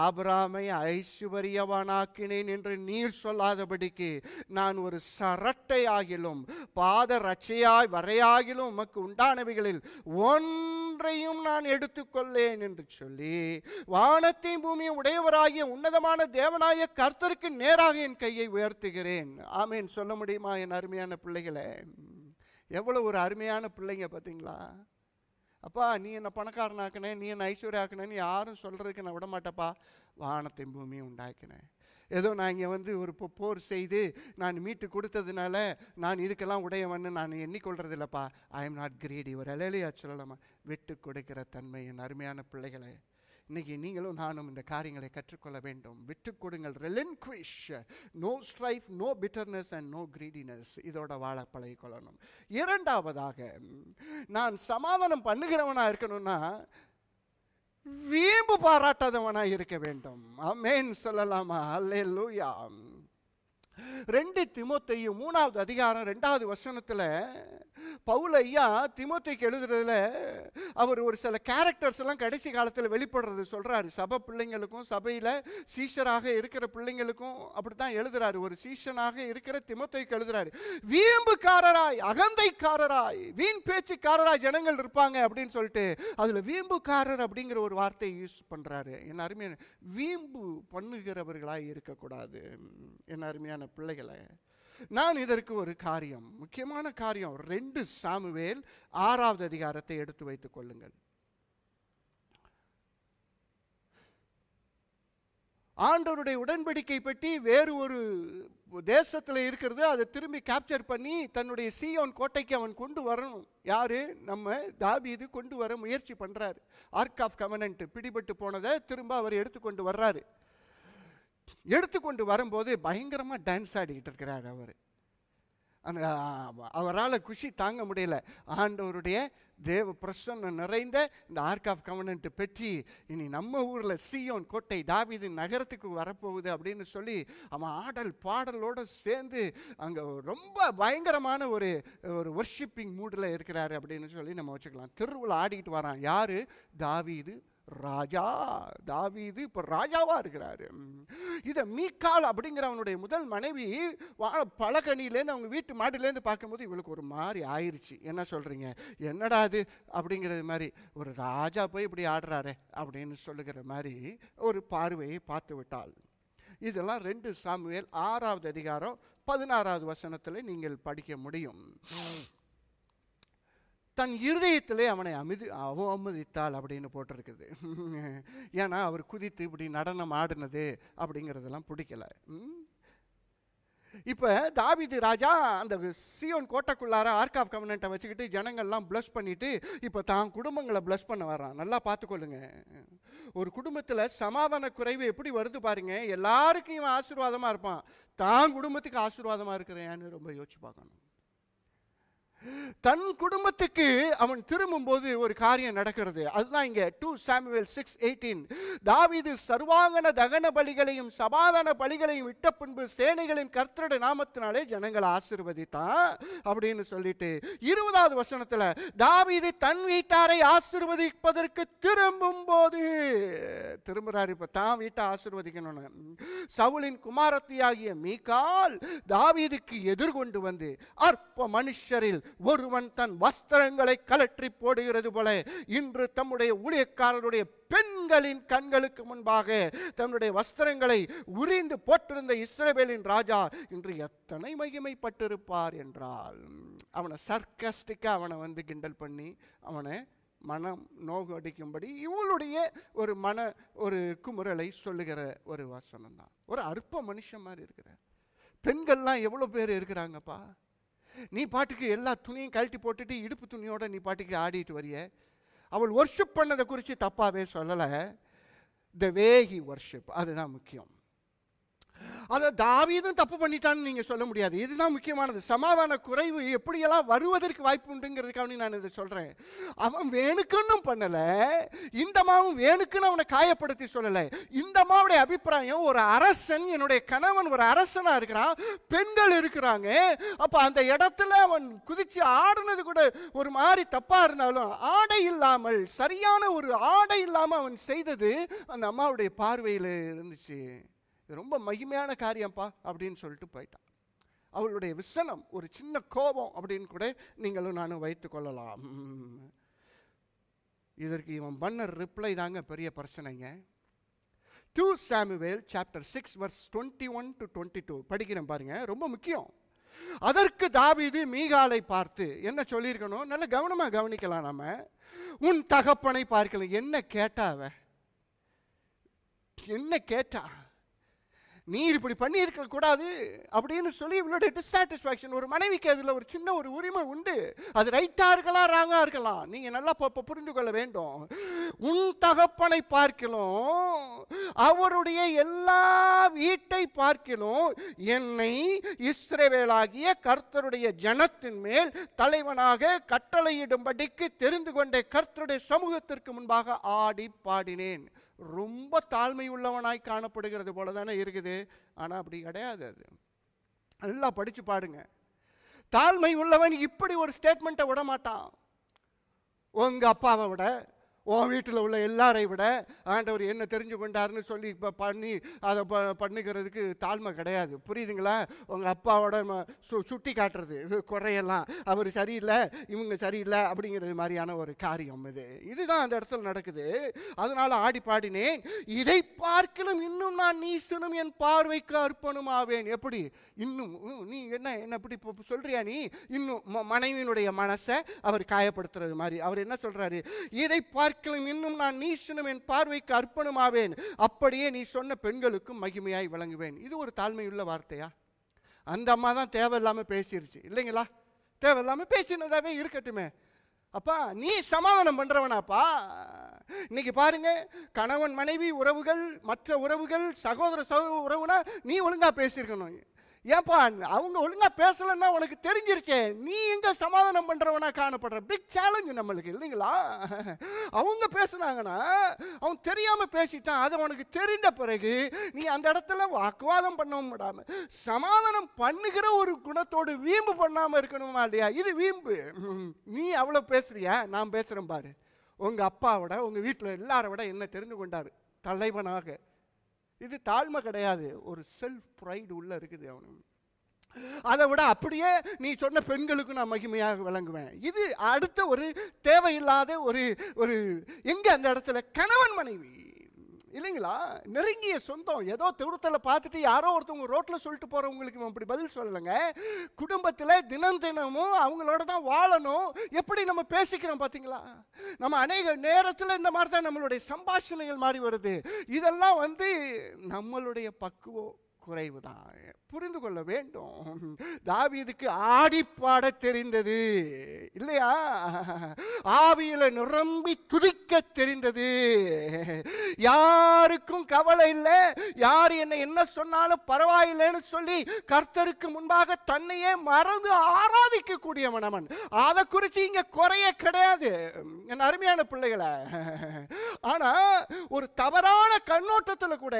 ஆபராமை ஐஸ்வர்யவானாக்கினேன் என்று நீர் சொல்லாதபடிக்கு நான் ஒரு சரட்டையாகிலும் பாத ரச்சையாய் வரையாகிலும் உமக்கு உண்டானவைகளில் ஒன்றையும் நான் எடுத்துக்கொள்ளேன் என்று சொல்லி வானத்தையும் பூமியை உடையவராகிய உன்னதமான தேவனாய கர்த்தருக்கு நேராக என் கையை உயர்த்துகிறேன் ஆமேன் சொல்ல முடியுமா என் அருமையான பிள்ளைகளை எவ்வளோ ஒரு அருமையான பிள்ளைங்க பார்த்தீங்களா அப்பா நீ என்னை பணக்காரனாக்கினே நீ என்னை ஐஸ்வர்யாக்கினேன்னு யாரும் சொல்கிறதுக்கு நான் விட மாட்டேப்பா வானத்தையும் பூமியும் உண்டாக்கினேன் ஏதோ நான் இங்கே வந்து ஒரு போர் செய்து நான் மீட்டு கொடுத்ததுனால நான் இதுக்கெல்லாம் உடையவன்னு நான் எண்ணிக்கொள்கிறது இல்லைப்பா ஐ எம் நாட் கிரீடி ஒரு அலையிலையா சொல்லலாமா விட்டு கொடுக்கிற தன்மை என் அருமையான பிள்ளைகளை இன்னைக்கு நீங்களும் நானும் இந்த காரியங்களை கற்றுக்கொள்ள வேண்டும் விட்டு கொடுங்கள் no strife no bitterness and no greediness இதோட வாழ பழகிக்கொள்ளணும் இரண்டாவதாக நான் சமாதானம் பண்ணுகிறவனாக இருக்கணும்னா வீம்பு பாராட்டாதவனாக இருக்க வேண்டும் அமேன் சொல்லலாமா அல்லே லூயா ரெண்டு திமுத்தையும் மூணாவது அதிகாரம் ரெண்டாவது வசனத்தில் பவுல் ஐயா திமுத்தைக்கு எழுதுறதுல அவர் ஒரு சில கேரக்டர்ஸ் எல்லாம் கடைசி காலத்தில் வெளிப்படுறது சொல்கிறாரு சபை பிள்ளைங்களுக்கும் சபையில் சீஷராக இருக்கிற பிள்ளைங்களுக்கும் அப்படி தான் எழுதுறாரு ஒரு சீஷனாக இருக்கிற திமுத்தைக்கு எழுதுறாரு வீம்புக்காரராய் அகந்தைக்காரராய் வீண் பேச்சுக்காரராய் ஜனங்கள் இருப்பாங்க அப்படின்னு சொல்லிட்டு அதில் வீம்புக்காரர் அப்படிங்கிற ஒரு வார்த்தையை யூஸ் பண்ணுறாரு என் அருமையான வீம்பு பண்ணுகிறவர்களாய் இருக்கக்கூடாது என் அருமையான என் பிள்ளைகளை நான் இதற்கு ஒரு காரியம் முக்கியமான காரியம் ரெண்டு சாமுவேல் ஆறாவது அதிகாரத்தை எடுத்து வைத்துக் கொள்ளுங்கள் ஆண்டவருடைய உடன்படிக்கை பற்றி வேறு ஒரு தேசத்தில் இருக்கிறது அதை திரும்பி கேப்சர் பண்ணி தன்னுடைய சியோன் கோட்டைக்கு அவன் கொண்டு வரணும் யாரு நம்ம இது கொண்டு வர முயற்சி பண்றாரு ஆர்க் ஆஃப் கவனன்ட் பிடிபட்டு போனதை திரும்ப அவர் எடுத்துக்கொண்டு வர்றாரு எடுத்துக்கொண்டு வரும்போது பயங்கரமாக டான்ஸ் ஆடிக்கிட்டு இருக்கிறார் அவர் அந்த அவரால் குஷி தாங்க முடியல ஆண்டவருடைய தேவ பிரசன்னம் நிறைந்த இந்த ஆர்க் ஆஃப் கவர்னன்ட் பெற்றி இனி நம்ம ஊரில் சியோன் கோட்டை தாவிது நகரத்துக்கு வரப்போகுது அப்படின்னு சொல்லி அவன் ஆடல் பாடலோடு சேர்ந்து அங்கே ரொம்ப பயங்கரமான ஒரு ஒரு ஒர்ஷிப்பிங் மூடில் இருக்கிறாரு அப்படின்னு சொல்லி நம்ம வச்சுக்கலாம் திருவிழா ஆடிக்கிட்டு வரான் யார் தாவிது ராஜா தாவீது இப்போ ராஜாவாக இருக்கிறாரு இதை மீக்கால் அப்படிங்கிறவனுடைய முதல் மனைவி பழகனிலேருந்து அவங்க வீட்டு மாடிலேருந்து பார்க்கும்போது இவளுக்கு ஒரு மாதிரி ஆயிடுச்சு என்ன சொல்கிறீங்க என்னடா அது அப்படிங்கிறது மாதிரி ஒரு ராஜா போய் இப்படி ஆடுறாரே அப்படின்னு சொல்லுகிற மாதிரி ஒரு பார்வையை பார்த்து விட்டாள் இதெல்லாம் ரெண்டு சாமுவேல் ஆறாவது அதிகாரம் பதினாறாவது வசனத்தில் நீங்கள் படிக்க முடியும் தன் இருதயத்திலே அவனை அமிதி அவமதித்தாள் அப்படின்னு போட்டிருக்குது ஏன்னா அவர் குதித்து இப்படி நடனம் ஆடினது அப்படிங்கிறதெல்லாம் பிடிக்கல இப்போ தாவிது ராஜா அந்த சியோன் கோட்டைக்குள்ளார ஆர்க் ஆஃப் கவர்னண்ட்டை வச்சுக்கிட்டு ஜனங்கள்லாம் ப்ளஸ் பண்ணிவிட்டு இப்போ தான் குடும்பங்களை ப்ளஸ் பண்ண வர்றான் நல்லா பார்த்துக்கொள்ளுங்க ஒரு குடும்பத்தில் சமாதான குறைவு எப்படி வருது பாருங்க எல்லாருக்கும் இவன் ஆசீர்வாதமாக இருப்பான் தான் குடும்பத்துக்கு ஆசீர்வாதமாக இருக்கிறேன்னு ரொம்ப யோசிச்சு பார்க்கணும் தன் குடும்பத்துக்கு அவன் திரும்பும்போது ஒரு காரியம் நடக்கிறது அதுதான் இங்க டூ சாமுவேல் சிக்ஸ் எயிட்டீன் தாவிது சர்வாங்கன தகன பலிகளையும் சமாதான பலிகளையும் விட்ட பின்பு சேனைகளின் கர்த்தருடைய நாமத்தினாலே ஜனங்களை ஆசிர்வதித்தான் அப்படின்னு சொல்லிட்டு இருபதாவது வசனத்துல தாவிது தன் வீட்டாரை ஆசிர்வதிப்பதற்கு திரும்பும் போது திரும்புகிறார் இப்போ தான் வீட்டை ஆசிர்வதிக்கணும்னு சவுளின் குமாரத்தியாகிய மீகால் தாவீதுக்கு எதிர்கொண்டு வந்து அற்ப மனுஷரில் ஒருவன் தன் வஸ்திரங்களை கலற்றி போடுகிறது போல இன்று தம்முடைய ஊழியக்காரருடைய பெண்களின் கண்களுக்கு முன்பாக தன்னுடைய வஸ்திரங்களை உரிந்து போட்டிருந்த இஸ்ரேவேலின் ராஜா இன்று எத்தனை மகிமைப்பட்டிருப்பார் என்றால் அவனை சர்க்கஸ்டிக்காக அவனை வந்து கிண்டல் பண்ணி அவனை மனம் நோகு அடிக்கும்படி இவளுடைய ஒரு மன ஒரு குமுறலை சொல்லுகிற ஒரு வசனம் தான் ஒரு அற்ப மனுஷன் மாதிரி இருக்கிற பெண்கள்லாம் எவ்வளோ பேர் இருக்கிறாங்கப்பா நீ பாட்டுக்கு எல்லா துணியும் கழட்டி போட்டுட்டு இடுப்பு துணியோட நீ பாட்டுக்கு ஆடிட்டு வரிய அவள் ஒர்ஷிப் பண்ணதை குறித்து தப்பாகவே சொல்லலை த வேகி ஒர்ஷிப் அதுதான் முக்கியம் அதை தாவீதும் தப்பு பண்ணிட்டான்னு நீங்கள் சொல்ல முடியாது இதுதான் முக்கியமானது சமாதான குறைவு எப்படியெல்லாம் வருவதற்கு வாய்ப்பு உண்டுங்கிறதுக்காக நான் இதை சொல்கிறேன் அவன் வேணுக்குன்னு பண்ணலை இந்த மாவும் வேணுக்குன்னு அவனை காயப்படுத்தி சொல்லலை இந்த மாவுடைய அபிப்பிராயம் ஒரு அரசன் என்னுடைய கணவன் ஒரு அரசனாக இருக்கிறான் பெண்கள் இருக்கிறாங்க அப்போ அந்த இடத்துல அவன் குதித்து ஆடுனது கூட ஒரு மாதிரி தப்பாக இருந்தாலும் ஆடை இல்லாமல் சரியான ஒரு ஆடை இல்லாமல் அவன் செய்தது அந்த அம்மாவுடைய பார்வையில் இருந்துச்சு இது ரொம்ப மகிமையான காரியம்ப்பா அப்படின்னு சொல்லிட்டு போயிட்டான் அவளுடைய விசனம் ஒரு சின்ன கோபம் அப்படின்னு கூட நீங்களும் நானும் வைத்து கொள்ளலாம் இதற்கு இவன் பண்ண ரிப்ளை தாங்க பெரிய பிரச்சனைங்க two Samuel chapter six verse twenty one to twenty two படிக்கிறேன் பாருங்க ரொம்ப முக்கியம் அதற்கு தாவிது மீகாலை பார்த்து என்ன சொல்லியிருக்கணும் நல்ல கவனமாக கவனிக்கலாம் நம்ம உன் தகப்பனை பார்க்கலாம் என்ன கேட்டாவ என்ன கேட்டா நீர் இப்படி பண்ணியிருக்க கூடாது அப்படின்னு சொல்லி இவளுடைய டிஸ்சாட்டிஸ்ஃபேக்ஷன் ஒரு மனைவிக்கு அதில் ஒரு சின்ன ஒரு உரிமை உண்டு அது ரைட்டாக இருக்கலாம் ராங்காக இருக்கலாம் நீங்கள் நல்லா இப்போ புரிந்து கொள்ள வேண்டும் உன் தகப்பனை பார்க்கலாம் அவருடைய எல்லா வீட்டை பார்க்கலாம் என்னை இஸ்ரேவேலாகிய கர்த்தருடைய ஜனத்தின் மேல் தலைவனாக கட்டளையிடும்படிக்கு தெரிந்து கொண்ட கர்த்தருடைய சமூகத்திற்கு முன்பாக ஆடி பாடினேன் ரொம்ப தாழ்மை உள்ளவனாய் காணப்படுகிறது போல தானே இருக்குது ஆனால் அப்படி கிடையாது அது நல்லா படித்து பாடுங்க தாழ்மை உள்ளவன் இப்படி ஒரு ஸ்டேட்மெண்ட்டை விட மாட்டான் உங்கள் அப்பாவை விட உன் வீட்டில் உள்ள எல்லாரை விட ஆண்டவர் என்ன தெரிஞ்சு கொண்டாருன்னு சொல்லி இப்போ பண்ணி அதை ப தாழ்மை கிடையாது புரியுதுங்களா உங்கள் அப்பாவோட சு சுட்டி காட்டுறது குறையெல்லாம் அவர் சரியில்லை இவங்க சரியில்லை அப்படிங்கிறது மாதிரியான ஒரு காரியம் இது இதுதான் அந்த இடத்துல நடக்குது அதனால் ஆடி பாடினேன் இதை பார்க்கலும் இன்னும் நான் நீசனும் என் பார்வைக்கு ஆவேன் எப்படி இன்னும் நீ என்ன என்ன அப்படி சொல்றியா நீ இன்னும் மனைவியினுடைய மனசை அவர் காயப்படுத்துறது மாதிரி அவர் என்ன சொல்கிறாரு இதை பார்க்க நாட்களில் இன்னும் நான் நீசனும் என் பார்வைக்கு அர்ப்பணமாவேன் அப்படியே நீ சொன்ன பெண்களுக்கும் மகிமையாய் விளங்குவேன் இது ஒரு தாழ்மையுள்ள வார்த்தையா அந்த அம்மா தான் தேவையில்லாமல் பேசிருச்சு இல்லைங்களா தேவையில்லாமல் பேசினதாகவே இருக்கட்டுமே அப்பா நீ சமாதானம் பண்ணுறவனாப்பா இன்னைக்கு பாருங்க கணவன் மனைவி உறவுகள் மற்ற உறவுகள் சகோதர சகோதர உறவுனா நீ ஒழுங்காக பேசியிருக்கணும் ஏன்பா அவங்க ஒழுங்காக பேசலைன்னா உனக்கு தெரிஞ்சிருச்சே நீ எங்கே சமாதானம் பண்ணுறவனா காணப்படுற பிக் சேலஞ்சு நம்மளுக்கு இல்லைங்களா அவங்க பேசுனாங்கன்னா அவன் தெரியாமல் பேசிட்டான் அது உனக்கு தெரிந்த பிறகு நீ அந்த இடத்துல வாக்குவாதம் பண்ணவும் விடாமல் சமாதானம் பண்ணுகிற ஒரு குணத்தோடு வீம்பு பண்ணாமல் இருக்கணுமா இல்லையா இது வீம்பு நீ அவ்வளோ பேசுறியா நான் பேசுகிறேன் பாரு உங்கள் அப்பாவோட உங்கள் வீட்டில் எல்லாரை விட என்ன தெரிந்து கொண்டாரு தலைவனாக இது தாழ்மை கிடையாது ஒரு செல்ஃப் ப்ரைடு உள்ளே இருக்குது அவனுக்கு அதை விட அப்படியே நீ சொன்ன பெண்களுக்கு நான் மகிமையாக விளங்குவேன் இது அடுத்த ஒரு தேவையில்லாத ஒரு ஒரு எங்கே அந்த இடத்துல கணவன் மனைவி இல்லைங்களா நெருங்கிய சொந்தம் ஏதோ திருத்தலை பார்த்துட்டு யாரோ ஒருத்தவங்க ரோட்டில் சொல்லிட்டு போகிறவங்களுக்கு இவன் அப்படி பதில் சொல்லலைங்க குடும்பத்தில் தினம் தினமும் அவங்களோட தான் வாழணும் எப்படி நம்ம பேசிக்கிறோம் பார்த்தீங்களா நம்ம அநேக நேரத்தில் இந்த மாதிரி தான் நம்மளுடைய சம்பாஷணைகள் மாறி வருது இதெல்லாம் வந்து நம்மளுடைய பக்குவம் குறைவு தான் புரிந்து கொள்ள வேண்டும் தாவீதுக்கு ஆடிப்பாட தெரிந்தது இல்லையா ஆவியில் நிரம்பி துதிக்க தெரிந்தது யாருக்கும் கவலை இல்லை யார் என்னை என்ன சொன்னாலும் பரவாயில்லைன்னு சொல்லி கர்த்தருக்கு முன்பாக தன்னையே மறந்து கூடிய மனவன் அதை குறித்து இங்க குறைய கிடையாது என் அருமையான பிள்ளைகளை ஆனா ஒரு தவறான கண்ணோட்டத்தில் கூட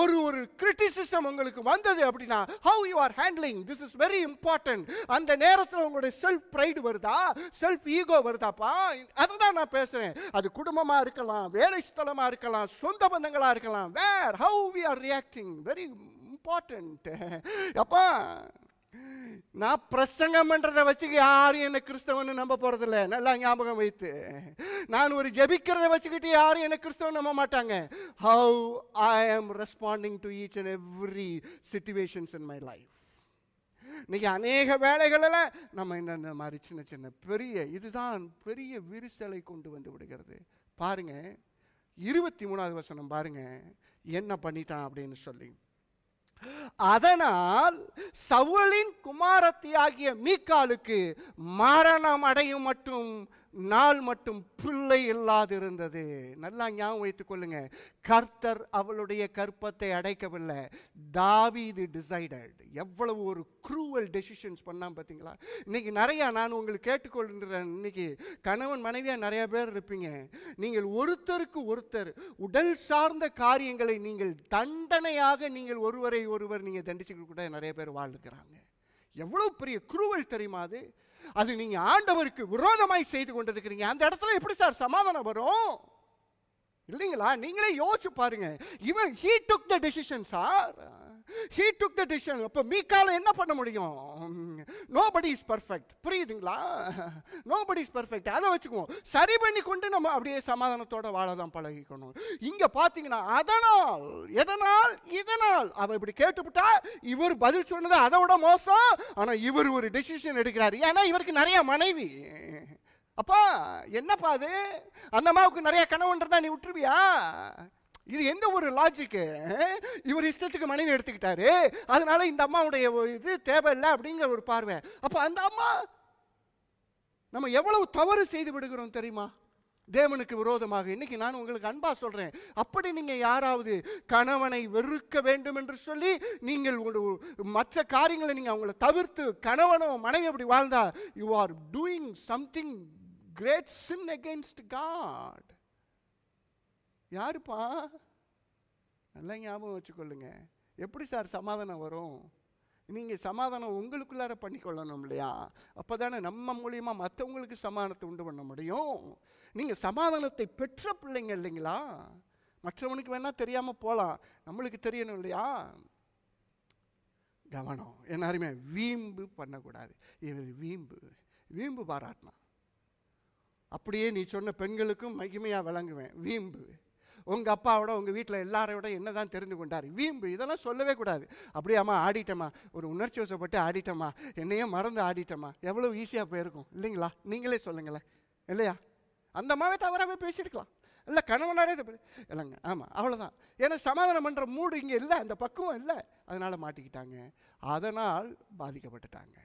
ஒரு ஒரு கிரிட்டிசிசம் உங்களுக்கு வந்தது அப்படின்னா how you are handling this is very important அந்த நேரத்தில் உங்களுடைய செல்ஃப் ப்ரைடு வருதா செல்ஃப் ஈகோ வருதாப்பா அதை தான் நான் பேசுகிறேன் அது குடும்பமாக இருக்கலாம் வேலை ஸ்தலமாக இருக்கலாம் சொந்த பந்தங்களாக இருக்கலாம் where how we are reacting very important அப்பா நான் பிரசங்கம் பண்ணுறதை வச்சு யாரும் என்னை கிறிஸ்தவன்னு நம்ப போகிறதில்ல நல்லா ஞாபகம் வைத்து நான் ஒரு ஜெபிக்கிறத வச்சுக்கிட்டு யாரும் என்னை கிறிஸ்தவன் நம்ப மாட்டாங்க how I am responding to each and every situations in my life இன்னைக்கு அநேக வேலைகளில் நம்ம இந்த மாதிரி சின்ன சின்ன பெரிய இதுதான் பெரிய விரிசலை கொண்டு வந்து விடுகிறது பாருங்க இருபத்தி மூணாவது வசனம் பாருங்க என்ன பண்ணிட்டான் அப்படின்னு சொல்லி அதனால் சவுலின் குமாரத்தியாகிய மீக்காலுக்கு மரணம் அடையும் மட்டும் நாள் மட்டும் பிள்ளை இல்லாதிருந்தது நல்லா ஞாபகம் வைத்துக் கொள்ளுங்க கர்த்தர் அவளுடைய கற்பத்தை அடைக்கவில்லை தாவி இது டிசைடட் எவ்வளவு ஒரு குரூவல் டெசிஷன்ஸ் பண்ணாமல் பார்த்தீங்களா இன்னைக்கு நிறையா நான் உங்களுக்கு கேட்டுக்கொள்கிறேன் இன்னைக்கு கணவன் மனைவியாக நிறையா பேர் இருப்பீங்க நீங்கள் ஒருத்தருக்கு ஒருத்தர் உடல் சார்ந்த காரியங்களை நீங்கள் தண்டனையாக நீங்கள் ஒருவரை ஒருவர் நீங்கள் தண்டிச்சுக்க கூட நிறைய பேர் வாழ்ந்துக்கிறாங்க எவ்வளோ பெரிய குரூவல் தெரியுமா அது அது நீங்க ஆண்டவருக்கு விரோதமாய் செய்து கொண்டிருக்கிறீங்க அந்த இடத்துல எப்படி சார் சமாதானம் வரும் இல்லைங்களா நீங்களே யோசிச்சு பாருங்க இவன் he took the decision sir he took the decision அப்போ மீக்கால என்ன பண்ண முடியும் நோபடி இஸ் பர்ஃபெக்ட் புரியுதுங்களா நோபடி இஸ் பர்ஃபெக்ட் அதை வச்சுக்குவோம் சரி பண்ணி கொண்டு நம்ம அப்படியே சமாதானத்தோட வாழதான் பழகிக்கணும் இங்க பாத்தீங்கன்னா அதனால் எதனால் இதனால் அவ இப்படி கேட்டுவிட்டா இவர் பதில் சொன்னது அதை விட மோசம் ஆனா இவர் ஒரு டெசிஷன் எடுக்கிறாரு ஏன்னா இவருக்கு நிறைய மனைவி அப்பா என்னப்பா அது அந்த அம்மாவுக்கு நிறைய கனவுன்றதா நீ விட்டுருவியா இது எந்த ஒரு லாஜிக்கு இவர் இஷ்டத்துக்கு மனைவி எடுத்துக்கிட்டாரு அதனால இந்த அம்மாவுடைய இது தேவையில்லை அப்படிங்கிற ஒரு பார்வை அப்போ அந்த அம்மா நம்ம எவ்வளவு தவறு செய்து விடுகிறோம் தெரியுமா தேவனுக்கு விரோதமாக இன்னைக்கு நான் உங்களுக்கு அன்பா சொல்றேன் அப்படி நீங்க யாராவது கணவனை வெறுக்க வேண்டும் என்று சொல்லி நீங்கள் மற்ற காரியங்களை நீங்க அவங்கள தவிர்த்து கணவனோ மனைவி அப்படி வாழ்ந்தா you are doing something great sin against God யாருப்பா நல்லா ஞாபகம் வச்சுக்கொள்ளுங்க எப்படி சார் சமாதானம் வரும் நீங்கள் சமாதானம் உங்களுக்குள்ளார பண்ணிக்கொள்ளணும் இல்லையா அப்போ தானே நம்ம மூலியமாக மற்றவங்களுக்கு சமாதானத்தை உண்டு பண்ண முடியும் நீங்கள் சமாதானத்தை பெற்ற பிள்ளைங்க இல்லைங்களா மற்றவனுக்கு வேணால் தெரியாமல் போகலாம் நம்மளுக்கு தெரியணும் இல்லையா கவனம் எல்லாருமே வீம்பு பண்ணக்கூடாது இது வீம்பு வீம்பு பாராட்டினான் அப்படியே நீ சொன்ன பெண்களுக்கும் மகிமையாக விளங்குவேன் வீம்பு உங்கள் அப்பாவோட உங்கள் வீட்டில் எல்லாரோட என்ன தான் தெரிஞ்சு கொண்டார் வீம்பு இதெல்லாம் சொல்லவே கூடாது அம்மா ஆடிட்டோமா ஒரு உணர்ச்சி வசப்பட்டு ஆடிட்டோமா என்னையே மறந்து ஆடிட்டோமா எவ்வளோ ஈஸியாக போயிருக்கும் இல்லைங்களா நீங்களே சொல்லுங்களேன் இல்லையா அந்த அம்மாவே தவறாகவே பேசியிருக்கலாம் இல்லை கணவனாரே இல்லைங்க ஆமாம் அவ்வளோதான் ஏன்னா சமாதானம் பண்ணுற மூடு இங்கே இல்லை அந்த பக்குவம் இல்லை அதனால் மாட்டிக்கிட்டாங்க அதனால் பாதிக்கப்பட்டுட்டாங்க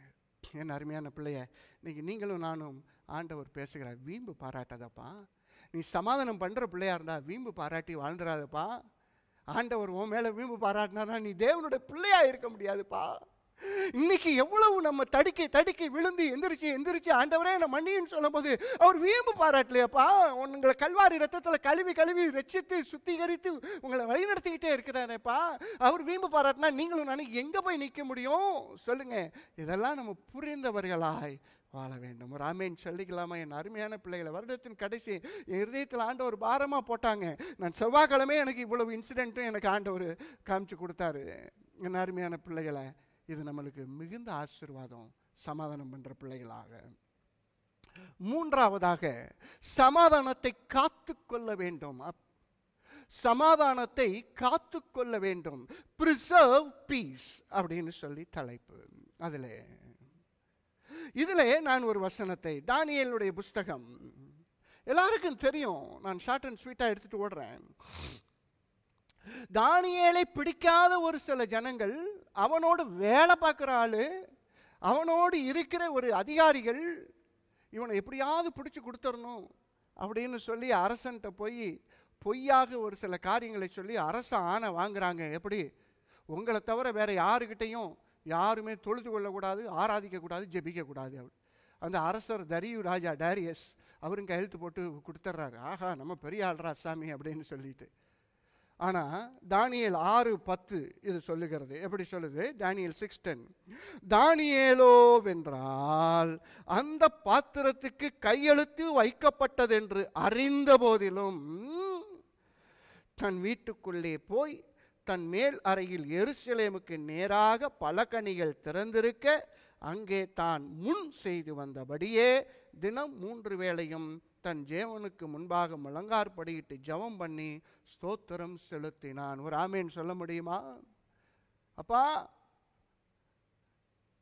என் அருமையான பிள்ளைய இன்னைக்கு நீங்களும் நானும் ஆண்டவர் பேசுகிறார் வீம்பு பாராட்டதப்பான் நீ சமாதானம் பண்ணுற பிள்ளையாக இருந்தா வீம்பு பாராட்டி வாழ்ந்துடாதப்பா ஆண்டவர் உன் மேலே வீம்பு பாராட்டினாரா நீ தேவனோட பிள்ளையாக இருக்க முடியாதுப்பா இன்னைக்கு எவ்வளவு நம்ம தடுக்கி தடுக்கி விழுந்து எந்திரிச்சு எந்திரிச்சு ஆண்டவரே என்ன மன்னின்னு சொல்லும்போது அவர் வீம்பு பாராட்டலையப்பா உங்களை கல்வாரி ரத்தத்தில் கழுவி கழுவி ரச்சித்து சுத்திகரித்து உங்களை வழிநடத்திக்கிட்டே இருக்கிறாரேப்பா அவர் வீம்பு பாராட்டினா நீங்களும் நானும் எங்கே போய் நிற்க முடியும் சொல்லுங்க இதெல்லாம் நம்ம புரிந்தவர்களாய் வாழ வேண்டும் ராமேன் சொல்லிக்கலாமா என் அருமையான பிள்ளைகளை வருடத்தின் கடைசி என் இருதயத்தில் ஆண்டவர் பாரமாக போட்டாங்க நான் செவ்வாய்க்கிழமே எனக்கு இவ்வளவு இன்சிடென்ட்டும் எனக்கு ஆண்டவர் காமிச்சு கொடுத்தாரு என் அருமையான பிள்ளைகளை இது நம்மளுக்கு மிகுந்த ஆசீர்வாதம் சமாதானம் பண்ணுற பிள்ளைகளாக மூன்றாவதாக சமாதானத்தை காத்து கொள்ள வேண்டும் அப் சமாதானத்தை காத்து கொள்ள வேண்டும் ப்ரிசர்வ் பீஸ் அப்படின்னு சொல்லி தலைப்பு அதில் இதில் நான் ஒரு வசனத்தை தானியலுடைய புஸ்தகம் எல்லாருக்கும் தெரியும் நான் ஷார்ட் அண்ட் ஸ்வீட்டாக எடுத்துகிட்டு ஓடுறேன் தானியலை பிடிக்காத ஒரு சில ஜனங்கள் அவனோடு வேலை பார்க்குற ஆள் அவனோடு இருக்கிற ஒரு அதிகாரிகள் இவனை எப்படியாவது பிடிச்சி கொடுத்துடணும் அப்படின்னு சொல்லி அரசன்ட்ட போய் பொய்யாக ஒரு சில காரியங்களை சொல்லி அரசு ஆணை வாங்குறாங்க எப்படி உங்களை தவிர வேறு யாருக்கிட்டையும் யாருமே தொழுது கொள்ளக்கூடாது ஆராதிக்கக்கூடாது ஜெபிக்கக்கூடாது அவர் அந்த அரசர் தரியு ராஜா டேரியஸ் அவரும் கையெழுத்து போட்டு கொடுத்துட்றாரு ஆஹா நம்ம பெரிய ஆள்ரா சாமி அப்படின்னு சொல்லிட்டு ஆனால் தானியல் ஆறு பத்து இது சொல்லுகிறது எப்படி சொல்லுது தானியல் சிக்ஸ் டென் வென்றால் அந்த பாத்திரத்துக்கு கையெழுத்து வைக்கப்பட்டதென்று அறிந்த போதிலும் தன் வீட்டுக்குள்ளே போய் தன் மேல் அறையில் எருசலேமுக்கு நேராக பலகனிகள் திறந்திருக்க அங்கே தான் முன் செய்து வந்தபடியே தினம் மூன்று வேளையும் தன் ஜேவனுக்கு முன்பாக படியிட்டு ஜபம் பண்ணி ஸ்தோத்திரம் செலுத்தினான் ஒரு ஆமீன் சொல்ல முடியுமா அப்பா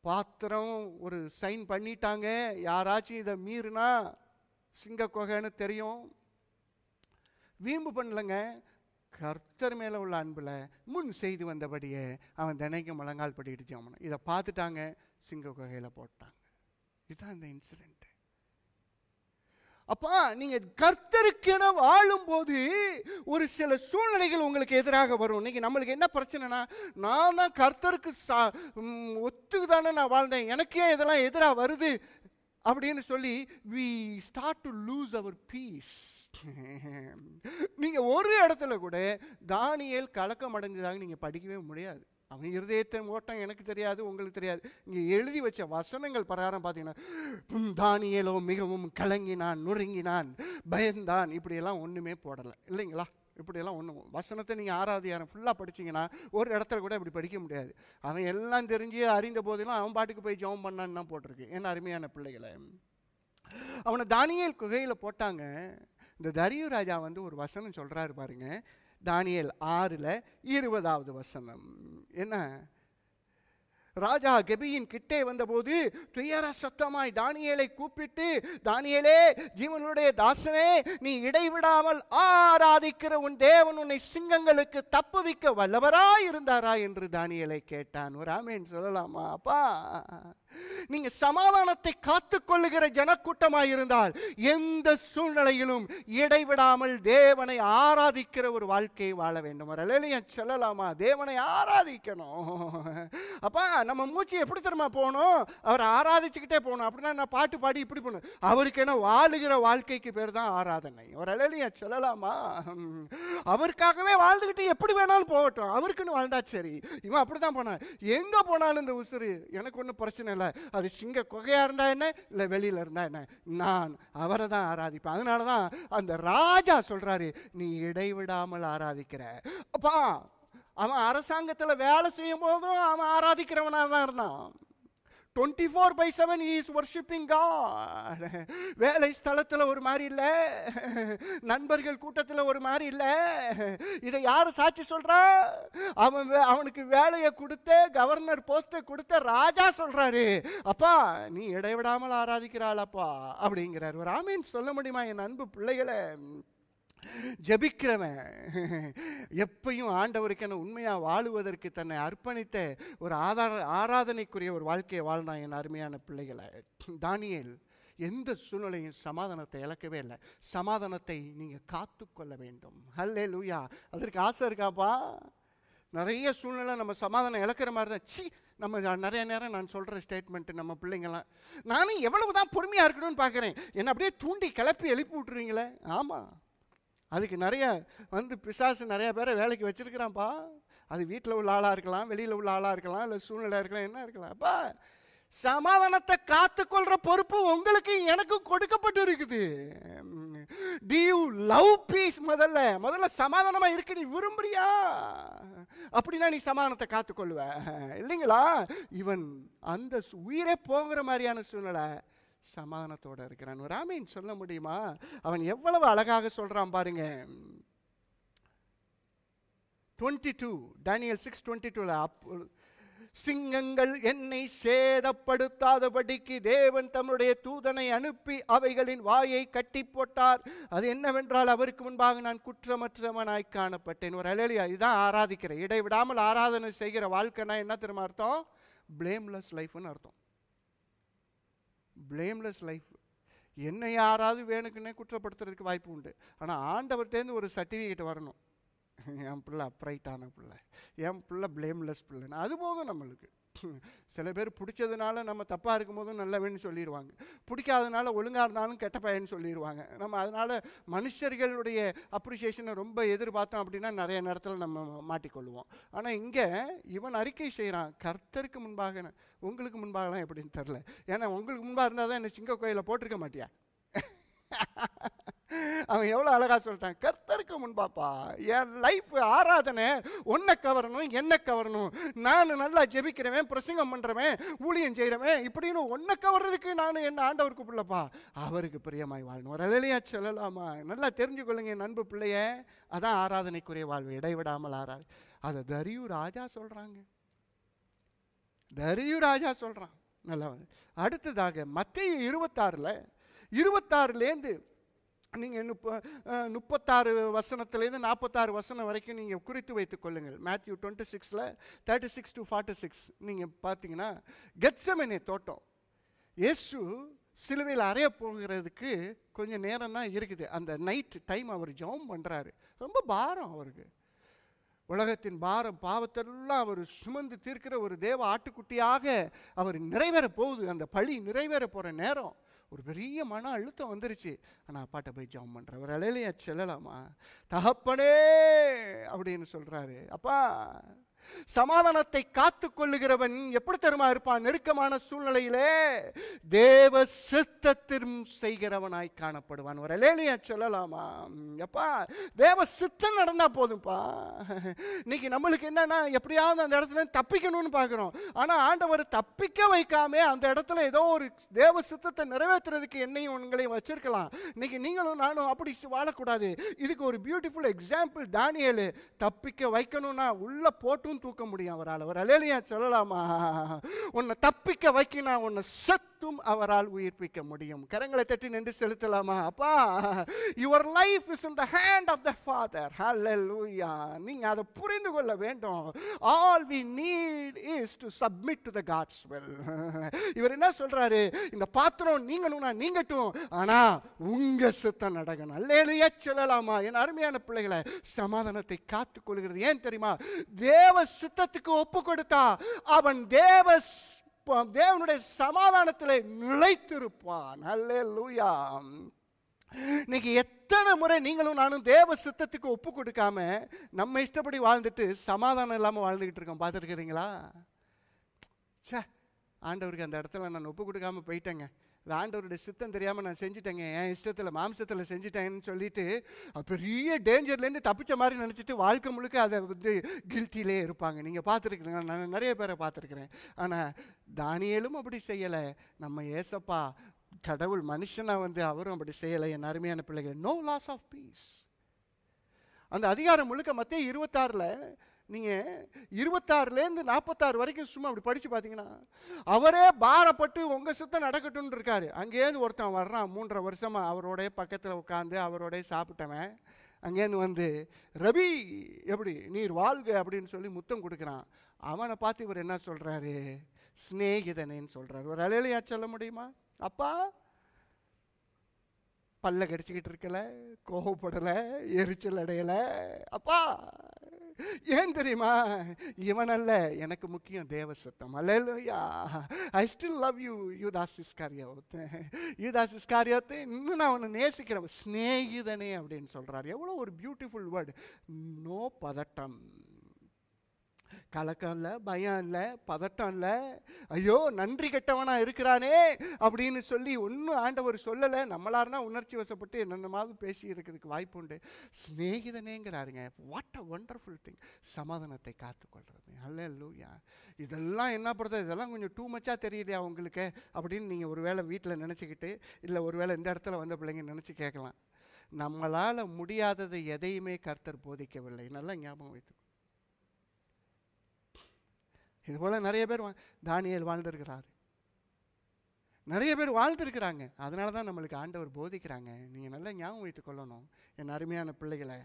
பாத்திரம் ஒரு சைன் பண்ணிட்டாங்க யாராச்சும் இதை மீறினா சிங்க கொகைன்னு தெரியும் வீம்பு பண்ணலங்க கர்த்தர் மேலே உள்ள அன்பில் முன் செய்து வந்தபடியே அவன் தினைக்கும் முழங்கால் படிக்கிட்டு ஜாமனும் இதை பார்த்துட்டாங்க சிங்க குகையில் போட்டாங்க இதுதான் இந்த இன்சிடென்ட்டு அப்பா நீங்க கர்த்தருக்கென வாழும்போது ஒரு சில சூழ்நிலைகள் உங்களுக்கு எதிராக வரும் இன்னைக்கு நம்மளுக்கு என்ன பிரச்சனைனா நான் தான் கர்த்தருக்கு சா ஒத்துக்கு தானே நான் வாழ்ந்தேன் எனக்கே இதெல்லாம் எதிராக வருது அப்படின்னு சொல்லி we start to lose our peace நீங்கள் ஒரு இடத்துல கூட தானியல் கலக்கம் அடைஞ்சதாக நீங்கள் படிக்கவே முடியாது அவன் இருதயத்தின் ஓட்டம் எனக்கு தெரியாது உங்களுக்கு தெரியாது இங்கே எழுதி வச்ச வசனங்கள் பிரகாரம் பார்த்தீங்கன்னா தானியலோ மிகவும் கலங்கினான் நொறுங்கினான் பயந்தான் இப்படியெல்லாம் ஒன்றுமே போடலை இல்லைங்களா இப்படியெல்லாம் ஒன்று வசனத்தை நீங்கள் ஆறாவது யாரும் ஃபுல்லாக படிச்சிங்கன்னா ஒரு இடத்துல கூட இப்படி படிக்க முடியாது அவன் எல்லாம் தெரிஞ்சு அறிந்த போதெல்லாம் அவன் பாட்டுக்கு போய் ஜெபம் பண்ணான்னு தான் போட்டிருக்கு என்ன அருமையான பிள்ளைகளை அவனை தானியல் குகையில் போட்டாங்க இந்த தரியு ராஜா வந்து ஒரு வசனம் சொல்கிறாரு பாருங்க தானியல் ஆறில் இருபதாவது வசனம் என்ன ராஜா கெபியின் கிட்டே வந்தபோது துயர சத்தமாய் தானியலை கூப்பிட்டு தானியலே ஜீவனுடைய தாசனே நீ இடைவிடாமல் ஆராதிக்கிற உன் தேவன் உன்னை சிங்கங்களுக்கு தப்புவிக்க வல்லவராய் இருந்தாரா என்று தானியலை கேட்டான் ஒரு ஆமேன் சொல்லலாமா அப்பா நீங்க சமாதானத்தை காத்துக் கொள்ளுகிற ஜனக்கூட்டமாக இருந்தால் எந்த சூழ்நிலையிலும் இடைவிடாமல் தேவனை ஆராதிக்கிற ஒரு வாழ்க்கையை வாழ வேண்டும் சொல்லலாமா தேவனை ஆராதிக்கணும் அப்பா நம்ம மூச்சு எப்படி தெரியுமா போகணும் அவரை ஆராதிச்சுக்கிட்டே போகணும் அப்படின்னா நான் பாட்டு பாடி இப்படி பண்ணும் அவருக்கு என்ன வாழுகிற வாழ்க்கைக்கு பேர் தான் ஆராதனை வரலையும் சொல்லலாமா அவருக்காகவே வாழ்ந்துக்கிட்டு எப்படி வேணாலும் போகட்டும் அவருக்குன்னு வாழ்ந்தா சரி இவன் அப்படிதான் போனான் எங்க போனாலும் இந்த உசுறு எனக்கு ஒன்றும் பிரச்சனை இல்லை அது சிங்க குகையாக இருந்தால் என்ன இல்லை வெளியில் இருந்தால் என்ன நான் அவரை தான் ஆராதிப்பேன் அதனால தான் அந்த ராஜா சொல்கிறாரு நீ இடைவிடாமல் ஆராதிக்கிற அப்பா அவன் அரசாங்கத்தில் வேலை செய்யும் போதும் அவன் ஆராதிக்கிறவனாக தான் இருந்தான் twenty by seven is worshipping God வேலை ஸ்தலத்தில் ஒரு மாதிரி இல்லை நண்பர்கள் கூட்டத்தில் ஒரு மாதிரி இல்லை இதை யார் சாட்சி சொல்கிறா அவன் அவனுக்கு வேலையை கொடுத்து கவர்னர் போஸ்ட்டை கொடுத்த ராஜா சொல்கிறாரு அப்பா நீ இடைவிடாமல் ஆராதிக்கிறாளப்பா அப்படிங்கிறார் ஒரு ஆமீன் சொல்ல முடியுமா என் அன்பு பிள்ளைகளை ஜபிக்கிறவன் எப்பையும் ஆண்டவருக்கென உண்மையாக வாழுவதற்கு தன்னை அர்ப்பணித்த ஒரு ஆதார ஆராதனைக்குரிய ஒரு வாழ்க்கையை வாழ்ந்தான் என் அருமையான பிள்ளைகளை தானியல் எந்த சூழ்நிலையும் சமாதானத்தை இழக்கவே இல்லை சமாதானத்தை நீங்கள் காத்து கொள்ள வேண்டும் ஹல்லே லூயா அதற்கு ஆசை இருக்காப்பா நிறைய சூழ்நிலை நம்ம சமாதானம் இழக்கிற மாதிரி தான் சி நம்ம நிறைய நேரம் நான் சொல்கிற ஸ்டேட்மெண்ட்டு நம்ம பிள்ளைங்களாம் நானும் எவ்வளவு தான் பொறுமையாக இருக்கணும்னு பார்க்குறேன் என்னை அப்படியே தூண்டி கிளப்பி எழுப்பி விட்ருவீங்களே ஆமாம் அதுக்கு நிறைய வந்து பிசாசு நிறைய பேரை வேலைக்கு வச்சிருக்கிறான்ப்பா அது வீட்டில் உள்ள ஆளாக இருக்கலாம் வெளியில் உள்ள ஆளாக இருக்கலாம் இல்லை சூழ்நிலையாக இருக்கலாம் என்ன இருக்கலாம் அப்பா சமாதானத்தை காத்துக்கொள்கிற பொறுப்பு உங்களுக்கு எனக்கும் கொடுக்கப்பட்டு இருக்குது டி யூ லவ் பீஸ் முதல்ல முதல்ல சமாதானமா இருக்கு நீ விரும்புறியா அப்படின்னா நீ சமாதானத்தை காத்துக்கொள்வ இல்லைங்களா இவன் அந்த உயிரே போங்கிற மாதிரியான சூழ்நிலை சமாதானத்தோடு இருக்கிறான் ஒரு சொல்ல முடியுமா அவன் எவ்வளவு அழகாக சொல்கிறான் பாருங்க twenty two Daniel six twenty டூவில் அப்போ சிங்கங்கள் என்னை சேதப்படுத்தாதபடிக்கு தேவன் தம்முடைய தூதனை அனுப்பி அவைகளின் வாயை கட்டி போட்டார் அது என்னவென்றால் அவருக்கு முன்பாக நான் குற்றமற்றவனாய் காணப்பட்டேன் ஒரு அலலியா இதுதான் ஆராதிக்கிற இடைவிடாமல் ஆராதனை செய்கிற வாழ்க்கைனா என்ன திரும்ப அர்த்தம் பிளேம்லெஸ் லைஃப்னு அர்த்தம் பிளேம்லெஸ் லைஃப் என்னை யாராவது வேணுக்குன்னே குற்றப்படுத்துறதுக்கு வாய்ப்பு உண்டு ஆனால் ஆண்டவர்கிட்டேருந்து ஒரு சர்டிஃபிகேட் வரணும் என் பிள்ளை அப்ரைட்டான பிள்ளை என் பிள்ளை பிளேம்லெஸ் பிள்ளைன்னு அது போதும் நம்மளுக்கு சில பேர் பிடிச்சதுனால நம்ம தப்பாக இருக்கும்போதும் நல்லவன்னு சொல்லிடுவாங்க பிடிக்காதனால ஒழுங்காக இருந்தாலும் கெட்ட பையன்னு சொல்லிடுவாங்க நம்ம அதனால் மனுஷர்களுடைய அப்ரிசியேஷனை ரொம்ப எதிர்பார்த்தோம் அப்படின்னா நிறைய நேரத்தில் நம்ம மாட்டிக்கொள்வோம் ஆனால் இங்கே இவன் அறிக்கை செய்கிறான் கர்த்தருக்கு முன்பாக உங்களுக்கு முன்பாகலாம் எப்படின்னு தெரில ஏன்னா உங்களுக்கு முன்பாக இருந்தால் தான் என்ன சிங்க கோயிலில் போட்டிருக்க மாட்டியா அவன் எவ்வளோ அழகாக சொல்லிட்டான் கர்த்தருக்கு முன்பாப்பா என் லைஃப் ஆராதனை ஒன்றை கவரணும் என்ன கவரணும் நான் நல்லா ஜெபிக்கிறவன் பிரசங்கம் பண்ணுறவன் ஊழியம் செய்கிறவன் இப்படின்னு ஒன்றை கவர்றதுக்கு நான் என்ன ஆண்டவருக்கு பிள்ளைப்பா அவருக்கு பிரியமாய் வாழணும் ரலையா சொல்லலாமா நல்லா தெரிஞ்சுக்கொள்ளுங்க என் நண்பு பிள்ளைய அதான் ஆராதனைக்குரிய வாழ்வு இடைவிடாமல் ஆறா அதை தரியு ராஜா சொல்கிறாங்க தரியு ராஜா சொல்கிறான் நல்லா அடுத்ததாக மத்திய இருபத்தாறில் இருபத்தாறுலேருந்து நீங்கள் முப்ப முப்பத்தாறு வசனத்துலேருந்து நாற்பத்தாறு வசனம் வரைக்கும் நீங்கள் குறித்து வைத்துக் கொள்ளுங்கள் மேத்யூ டுவெண்ட்டி சிக்ஸில் thirty six to forty six நீங்கள் பார்த்தீங்கன்னா கெட்சமெனே தோட்டம் இயேசு சிலுவையில் அறைய போகிறதுக்கு கொஞ்சம் நேரம் தான் இருக்குது அந்த நைட் டைம் அவர் ஜவம் பண்ணுறாரு ரொம்ப பாரம் அவருக்கு உலகத்தின் பாரம் பாவத்தெல்லாம் அவர் சுமந்து தீர்க்கிற ஒரு தேவ ஆட்டுக்குட்டியாக அவர் நிறைவேற போகுது அந்த பழி நிறைவேற போகிற நேரம் ஒரு பெரிய மன அழுத்தம் வந்துருச்சு ஆனால் பாட்டை போய் ஜாம் பண்ணுறவர் அலையிலையா செல்லலாமா தகப்பனே அப்படின்னு சொல்கிறாரு அப்பா சமாதானத்தை காத்து கொள்ளுகிறவன் எப்படி தருமா இருப்பான் நெருக்கமான சூழ்நிலையிலே தேவ சித்தத்தின் செய்கிறவனாய் காணப்படுவான் ஒரு லேலியா சொல்லலாமா எப்பா தேவ சித்தம் நடந்தா போதும்ப்பா இன்னைக்கு நம்மளுக்கு என்னன்னா எப்படியாவது அந்த இடத்துல தப்பிக்கணும்னு பார்க்குறோம் ஆனால் ஆண்டவர் தப்பிக்க வைக்காம அந்த இடத்துல ஏதோ ஒரு தேவ சித்தத்தை நிறைவேற்றுறதுக்கு என்னையும் உங்களையும் வச்சிருக்கலாம் இன்னைக்கு நீங்களும் நானும் அப்படி வாழக்கூடாது இதுக்கு ஒரு பியூட்டிஃபுல் எக்ஸாம்பிள் தானியல் தப்பிக்க வைக்கணும்னா உள்ள போட்டும் கல்லும் தூக்க முடியும் அவரால் அவர் அலேலியா சொல்லலாமா உன்னை தப்பிக்க வைக்கினா உன்னை சத்தும் அவரால் உயிர்ப்பிக்க முடியும் கரங்களை தட்டி நின்று செலுத்தலாமா அப்பா your life is in the hand of the father ஹalleluya நீங்கள் அதை புரிந்து கொள்ள வேண்டும் all we need is to submit to the God's will இவர் என்ன சொல்கிறாரு இந்த பாத்திரம் நீங்கணும்னா நீங்கட்டும் ஆனால் உங்கள் சுத்தம் நடக்கணும் அல்லேலியா சொல்லலாமா என் அருமையான பிள்ளைகளை சமாதானத்தை காத்துக்கொள்கிறது ஏன் தெரியுமா தேவ சித்தத்துக்கு ஒப்பு கொடுத்தா அவன் தேவ தேவனுடைய சமாதானத்தில் நிலைத்திருப்பான் அல்லே லூயா இன்னைக்கு எத்தனை முறை நீங்களும் நானும் தேவ சித்தத்துக்கு ஒப்பு கொடுக்காம நம்ம இஷ்டப்படி வாழ்ந்துட்டு சமாதானம் இல்லாமல் வாழ்ந்துக்கிட்டு இருக்கோம் பார்த்துருக்குறீங்களா சே ஆண்டவருக்கு அந்த இடத்துல நான் ஒப்பு கொடுக்காம போயிட்டேங்க ஆண்டவருடைய சித்தம் தெரியாமல் நான் செஞ்சுட்டேங்க என் இஷ்டத்தில் மாம்சத்தில் செஞ்சுட்டேன்னு சொல்லிட்டு பெரிய டேஞ்சர்லேருந்து தப்பிச்ச மாதிரி நினச்சிட்டு வாழ்க்கை முழுக்க அதை வந்து கில்ட்டிலே இருப்பாங்க நீங்கள் பார்த்துருக்குறீங்க நான் நிறைய பேரை பார்த்துருக்குறேன் ஆனால் தானியலும் அப்படி செய்யலை நம்ம ஏசப்பா கடவுள் மனுஷனாக வந்து அவரும் அப்படி செய்யலை என் அருமையான பிள்ளைகள் நோ லாஸ் ஆஃப் பீஸ் அந்த அதிகாரம் முழுக்க மத்திய இருபத்தாறில் நீங்கள் இருபத்தாறுலேருந்து நாற்பத்தாறு வரைக்கும் சும்மா அப்படி படித்து பார்த்தீங்கன்னா அவரே பாரப்பட்டு உங்கள் சுத்தம் நடக்கட்டும்னு இருக்காரு அங்கேருந்து ஒருத்தன் வர்றான் மூன்றரை வருஷமாக அவரோடைய பக்கத்தில் உட்காந்து அவரோடைய சாப்பிட்டவன் அங்கேருந்து வந்து ரவி எப்படி நீர் வாழ்க அப்படின்னு சொல்லி முத்தம் கொடுக்குறான் அவனை பார்த்து இவர் என்ன சொல்கிறாரு ஸ்னேகிதனேன்னு சொல்கிறார் ஒரு அலையிலையா சொல்ல முடியுமா அப்பா பல்ல கடிச்சிக்கிட்டு இருக்கல கோபப்படலை எரிச்சல் அடையலை அப்பா ஏன் தெரியுமா இவன் அல்ல எனக்கு முக்கியம் தேவ சத்தம் அல்லையா I still love you Judas Iscariot Judas இஸ்காரியோத்தை இன்னும் நான் உன்னை நேசிக்கிறேன் ஸ்நேகிதனே அப்படின்னு சொல்கிறார் எவ்வளோ ஒரு பியூட்டிஃபுல் வேர்டு நோ பதட்டம் கலக்கம் இல்லை பயம் இல்லை பதட்டம் இல்லை ஐயோ நன்றி கெட்டவனாக இருக்கிறானே அப்படின்னு சொல்லி ஒன்றும் ஆண்டவர் சொல்லலை நம்மளாருனா உணர்ச்சி வசப்பட்டு என்னென்னமாவது பேசி இருக்கிறதுக்கு வாய்ப்பு உண்டு ஸ்நேகிதனேங்கிறாருங்க வாட் அ ஒண்டர்ஃபுல் திங் சமாதானத்தை காத்துக்கொள்கிறது அல்ல லூயா இதெல்லாம் என்ன பண்ணுறது இதெல்லாம் கொஞ்சம் டூ மச்சாக தெரியலையா உங்களுக்கு அப்படின்னு நீங்கள் ஒரு வேளை வீட்டில் நினச்சிக்கிட்டு இல்லை ஒரு வேளை இந்த இடத்துல வந்த பிள்ளைங்க நினச்சி கேட்கலாம் நம்மளால் முடியாததை எதையுமே கர்த்தர் போதிக்கவில்லை நல்லா ஞாபகம் வைத்து இது நிறைய பேர் தானியல் வாழ்ந்திருக்கிறார் நிறைய பேர் வாழ்ந்துருக்கிறாங்க அதனால தான் நம்மளுக்கு ஆண்டவர் போதிக்கிறாங்க நீங்கள் நல்லா ஞாபகம் வைத்து கொள்ளணும் என் அருமையான பிள்ளைகளை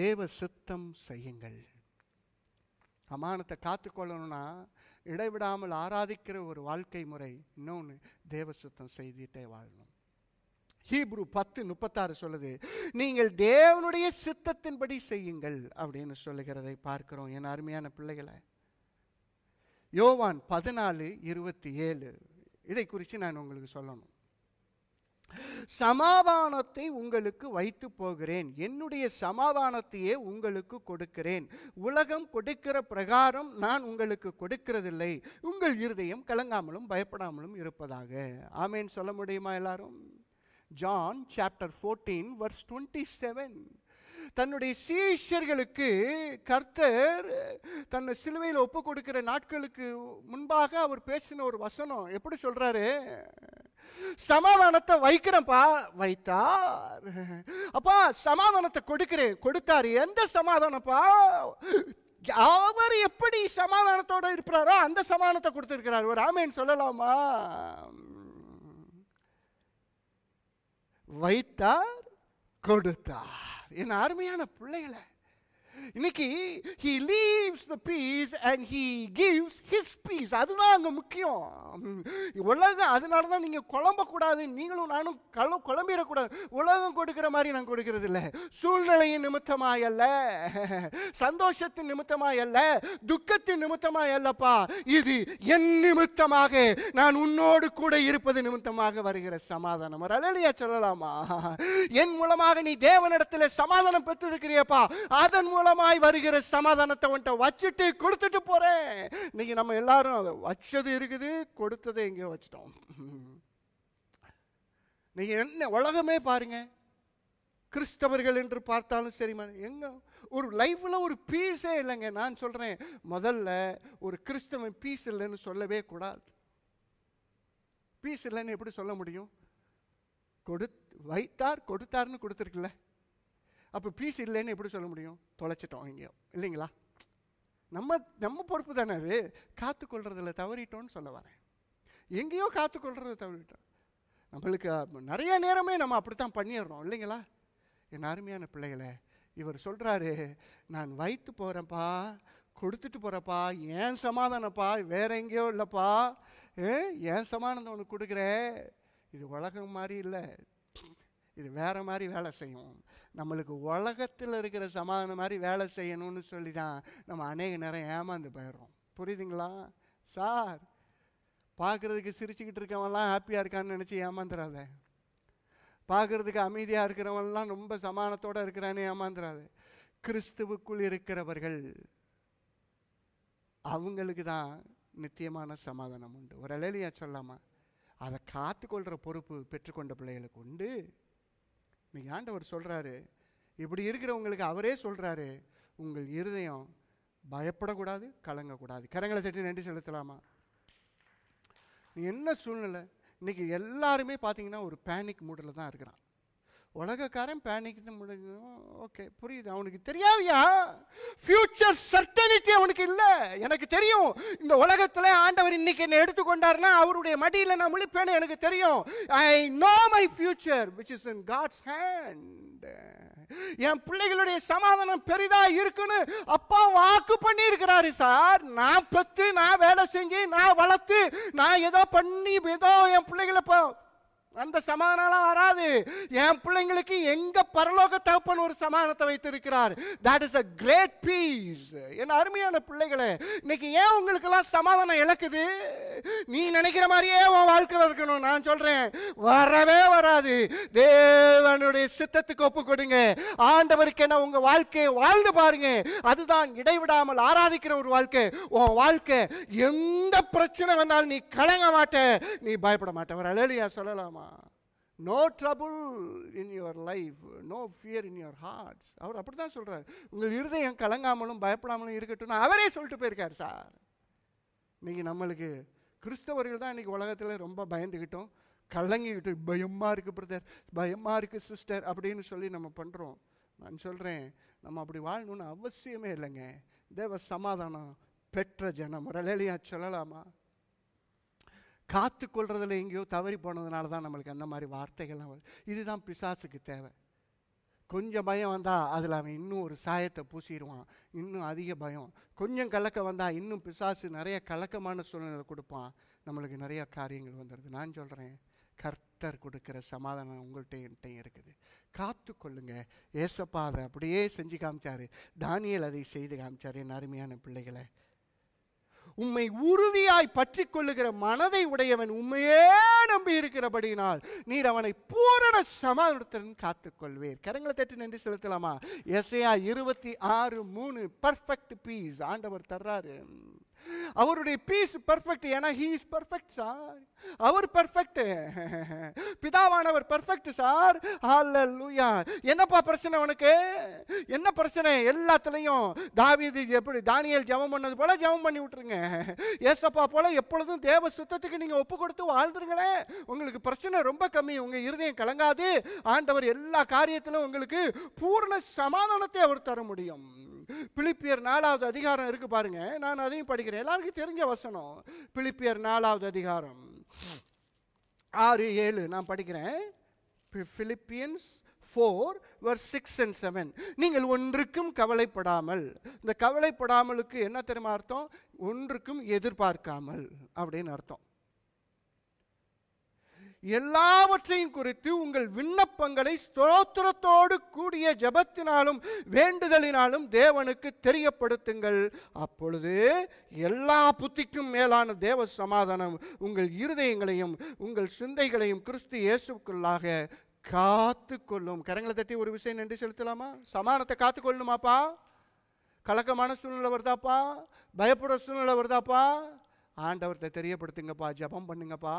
தேவ சித்தம் செய்யுங்கள் அமானத்தை காத்துக்கொள்ளணும்னா இடைவிடாமல் ஆராதிக்கிற ஒரு வாழ்க்கை முறை இன்னொன்று தேவ சித்தம் செய்துட்டே வாழணும் ஹீப்ரு பத்து முப்பத்தாறு சொல்லுது நீங்கள் தேவனுடைய சித்தத்தின்படி செய்யுங்கள் அப்படின்னு சொல்லுகிறதை பார்க்கிறோம் என் அருமையான பிள்ளைகளை யோவான் பதினாலு இருபத்தி ஏழு இதை குறித்து நான் உங்களுக்கு சொல்லணும் சமாதானத்தை உங்களுக்கு வைத்து போகிறேன் என்னுடைய சமாதானத்தையே உங்களுக்கு கொடுக்கிறேன் உலகம் கொடுக்கிற பிரகாரம் நான் உங்களுக்கு கொடுக்கிறதில்லை உங்கள் இருதயம் கலங்காமலும் பயப்படாமலும் இருப்பதாக ஆமேன் சொல்ல முடியுமா எல்லாரும் John chapter fourteen verse twenty seven தன்னுடைய சீஷர்களுக்கு கர்த்தர் தன்னை சிலுவையில் ஒப்பு கொடுக்கிற நாட்களுக்கு முன்பாக அவர் பேசின ஒரு வசனம் எப்படி சொல்றாரு சமாதானத்தை வைக்கிறப்பா வைத்தார் அப்பா சமாதானத்தை கொடுக்கிறேன் கொடுத்தாரு எந்த சமாதானப்பா அவர் எப்படி சமாதானத்தோட இருக்கிறாரோ அந்த சமாதானத்தை கொடுத்திருக்கிறார் ஒரு ஆமேன் சொல்லலாமா வைத்தார் கொடுத்தார் என் அருமையான பிள்ளைகளை இன்னைக்கு he leaves the peace and he gives his peace அதுதான் அங்கே முக்கியம் உலகம் அதனால தான் நீங்கள் கூடாது நீங்களும் நானும் கல குழம்பிடக்கூடாது உலகம் கொடுக்குற மாதிரி நான் கொடுக்கறது இல்லை சூழ்நிலையின் நிமித்தமாய் அல்ல சந்தோஷத்தின் நிமித்தமாய் அல்ல துக்கத்தின் நிமித்தமாய் அல்லப்பா இது என் நிமித்தமாக நான் உன்னோடு கூட இருப்பது நிமித்தமாக வருகிற சமாதானம் அலலியா சொல்லலாமா என் மூலமாக நீ தேவனிடத்தில் சமாதானம் பெற்றிருக்கிறியப்பா அதன் மூலம் மூலமாய் வருகிற சமாதானத்தை உன்ட்ட வச்சுட்டு கொடுத்துட்டு போறேன் இன்னைக்கு நம்ம எல்லாரும் வச்சது இருக்குது கொடுத்ததை எங்கேயோ வச்சுட்டோம் நீங்க என்ன உலகமே பாருங்க கிறிஸ்தவர்கள் என்று பார்த்தாலும் சரி எங்க ஒரு லைஃப்பில் ஒரு பீஸே இல்லைங்க நான் சொல்கிறேன் முதல்ல ஒரு கிறிஸ்தவன் பீஸ் இல்லைன்னு சொல்லவே கூடாது பீஸ் இல்லைன்னு எப்படி சொல்ல முடியும் கொடு வைத்தார் கொடுத்தாருன்னு கொடுத்துருக்குல்ல அப்போ பீஸ் இல்லைன்னு எப்படி சொல்ல முடியும் தொலைச்சிட்டோம் இங்கேயோ இல்லைங்களா நம்ம நம்ம பொறுப்பு தானே அது காத்துக்கொள்றதில் தவறிட்டோம்னு சொல்ல வரேன் எங்கேயோ காத்துக்கொள்றதை தவறிட்டோம் நம்மளுக்கு நிறைய நேரமே நம்ம அப்படி தான் பண்ணிடுறோம் இல்லைங்களா என் அருமையான பிள்ளைகளை இவர் சொல்கிறாரு நான் வைத்து போகிறேன்ப்பா கொடுத்துட்டு போகிறப்பா ஏன் சமாதானப்பா வேற எங்கேயோ இல்லைப்பா ஏன் சமாதானம் உனக்கு கொடுக்குறேன் இது உலகம் மாதிரி இல்லை இது வேறு மாதிரி வேலை செய்யும் நம்மளுக்கு உலகத்தில் இருக்கிற சமாதானம் மாதிரி வேலை செய்யணும்னு சொல்லி தான் நம்ம அநேக நேரம் ஏமாந்து போயிடுறோம் புரியுதுங்களா சார் பார்க்குறதுக்கு சிரிச்சுக்கிட்டு இருக்கவன்லாம் ஹாப்பியாக இருக்கான்னு நினச்சி ஏமாந்துடாத பார்க்குறதுக்கு அமைதியாக இருக்கிறவன்லாம் ரொம்ப சமானத்தோடு இருக்கிறான்னு ஏமாந்துடாது கிறிஸ்துவுக்குள் இருக்கிறவர்கள் அவங்களுக்கு தான் நித்தியமான சமாதானம் உண்டு ஒரு அலையிலையா சொல்லாமா அதை காத்துக்கொள்கிற பொறுப்பு பெற்றுக்கொண்ட பிள்ளைகளுக்கு உண்டு இன்னைக்கு ஆண்டவர் சொல்கிறாரு இப்படி இருக்கிறவங்களுக்கு அவரே சொல்கிறாரு உங்கள் இருதயம் பயப்படக்கூடாது கலங்கக்கூடாது கரங்களை தட்டி நன்றி செலுத்தலாமா என்ன சூழ்நிலை இன்றைக்கி எல்லாருமே பார்த்தீங்கன்னா ஒரு பேனிக் மூடில் தான் இருக்கிறான் உலகக்காரன் பேனிக்கு முடியும் ஓகே புரியுது அவனுக்கு தெரியாதியா ஃபியூச்சர் சர்டனிட்டி அவனுக்கு இல்லை எனக்கு தெரியும் இந்த உலகத்தில் ஆண்டவர் இன்னைக்கு என்ன எடுத்துக்கொண்டார்னா அவருடைய மடியில் நான் முழிப்பேன் எனக்கு தெரியும் I know my future which is in God's hand என் பிள்ளைகளுடைய சமாதானம் பெரிதா இருக்குன்னு அப்பா வாக்கு பண்ணியிருக்கிறாரு சார் நான் பத்து நான் வேலை செஞ்சு நான் வளர்த்து நான் ஏதோ பண்ணி ஏதோ என் பிள்ளைகளை அந்த சமாதானம் வராது என் பிள்ளைங்களுக்கு எங்க பரலோக தகப்பன் ஒரு சமாதானத்தை வைத்திருக்கிறார் that is a great peace என் அருமையான பிள்ளைகளை இன்னைக்கு ஏன் உங்களுக்கு எல்லாம் சமாதானம் இழக்குது நீ நினைக்கிற மாதிரியே உன் வாழ்க்கை இருக்கணும் நான் சொல்றேன் வரவே வராது தேவனுடைய சித்தத்துக்கு ஒப்பு கொடுங்க ஆண்டவருக்கு என்ன உங்க வாழ்க்கையை வாழ்ந்து பாருங்க அதுதான் இடைவிடாமல் ஆராதிக்கிற ஒரு வாழ்க்கை உன் வாழ்க்கை எந்த பிரச்சனை வந்தாலும் நீ கலங்க மாட்ட நீ பயப்பட மாட்டேன் ஒரு அழலியா சொல்லலாமா no trouble in your life no fear in your hearts அவர் அப்படி தான் சொல்கிறார் உங்கள் இருதயம் கலங்காமலும் பயப்படாமலும் இருக்கட்டும் அவரே சொல்லிட்டு போயிருக்கார் சார் இன்றைக்கி நம்மளுக்கு கிறிஸ்தவர்கள் தான் இன்றைக்கி உலகத்தில் ரொம்ப பயந்துக்கிட்டோம் கலங்கிக்கிட்டு பயமாக இருக்குது பிரதர் பயமாக இருக்குது சிஸ்டர் அப்படின்னு சொல்லி நம்ம பண்ணுறோம் நான் சொல்கிறேன் நம்ம அப்படி வாழணும்னு அவசியமே இல்லைங்க தேவ சமாதானம் பெற்ற ஜனம் ரலையா சொல்லலாமா காத்து கொள்றதுல எங்கேயோ தவறி போனதுனால தான் நம்மளுக்கு அந்த மாதிரி வார்த்தைகள்லாம் வரும் இதுதான் பிசாசுக்கு தேவை கொஞ்சம் பயம் வந்தால் அதில் அவன் இன்னும் ஒரு சாயத்தை பூசிடுவான் இன்னும் அதிக பயம் கொஞ்சம் கலக்க வந்தால் இன்னும் பிசாசு நிறைய கலக்கமான சூழ்நிலை கொடுப்பான் நம்மளுக்கு நிறையா காரியங்கள் வந்துடுது நான் சொல்கிறேன் கர்த்தர் கொடுக்குற சமாதானம் உங்கள்கிட்ட என்கிட்டையும் இருக்குது காத்து கொள்ளுங்க ஏசப்பா அதை அப்படியே செஞ்சு காமிச்சாரு தானியல் அதை செய்து காமிச்சார் என் அருமையான பிள்ளைகளை உம்மை உறுதியாய் பற்றி கொள்ளுகிற மனதை உடையவன் உண்மையே நம்பி இருக்கிறபடினால் நீர் அவனை பூரண சமாதானத்துடன் காத்துக்கொள்வீர் கரங்களை தட்டி நன்றி செலுத்தலாமா எஸ்ஐயா இருபத்தி ஆறு மூணு பர்ஃபெக்ட் பீஸ் ஆண்டவர் தர்றாரு அவருடைய பீஸ் பர்ஃபெக்ட் ஏன்னா ஹீ இஸ் பர்ஃபெக்ட் சார் அவர் பர்ஃபெக்ட் பிதாவானவர் பர்ஃபெக்ட் சார் ஹalleluya என்னப்பா பிரச்சனை உனக்கு என்ன பிரச்சனை எல்லாத்துலயும் தாவீது எப்படி தானியேல் ஜெபம் பண்ணது போல ஜெபம் பண்ணி விட்டுருங்க ஏசப்பா போல எப்பொழுதும் தேவ சுத்தத்துக்கு நீங்க ஒப்பு கொடுத்து வாழ்ந்துருங்களே உங்களுக்கு பிரச்சனை ரொம்ப கம்மி உங்க இருதயம் கலங்காது ஆண்டவர் எல்லா காரியத்திலும் உங்களுக்கு பூர்ண சமாதானத்தை அவர் தர முடியும் பிலிப்பியர் நாலாவது அதிகாரம் இருக்கு பாருங்க நான் அதையும் படிக்கிறேன் எல்லாருக்கும் தெரிஞ்ச வசனம் பிலிப்பியர் நாலாவது அதிகாரம் ஆறு ஏழு நான் படிக்கிறேன் Philippians four verse six and seven நீங்கள் ஒன்றுக்கும் கவலைப்படாமல் இந்த கவலைப்படாமலுக்கு என்ன தெரியுமா அர்த்தம் ஒன்றுக்கும் எதிர்பார்க்காமல் அப்படின்னு அர்த்தம் எல்லாவற்றையும் குறித்து உங்கள் விண்ணப்பங்களை ஸ்தோத்திரத்தோடு கூடிய ஜபத்தினாலும் வேண்டுதலினாலும் தேவனுக்கு தெரியப்படுத்துங்கள் அப்பொழுது எல்லா புத்திக்கும் மேலான தேவ சமாதானம் உங்கள் இருதயங்களையும் உங்கள் சிந்தைகளையும் கிறிஸ்து இயேசுக்குள்ளாக காத்து கொள்ளும் கரங்களை தட்டி ஒரு விஷயம் நன்றி செலுத்தலாமா சமானத்தை காத்து கொள்ளணுமாப்பா கலக்கமான சூழ்நிலை வருதாப்பா பயப்படுற சூழ்நிலை வருதாப்பா ஆண்டவர்கிட்ட தெரியப்படுத்துங்கப்பா ஜபம் பண்ணுங்கப்பா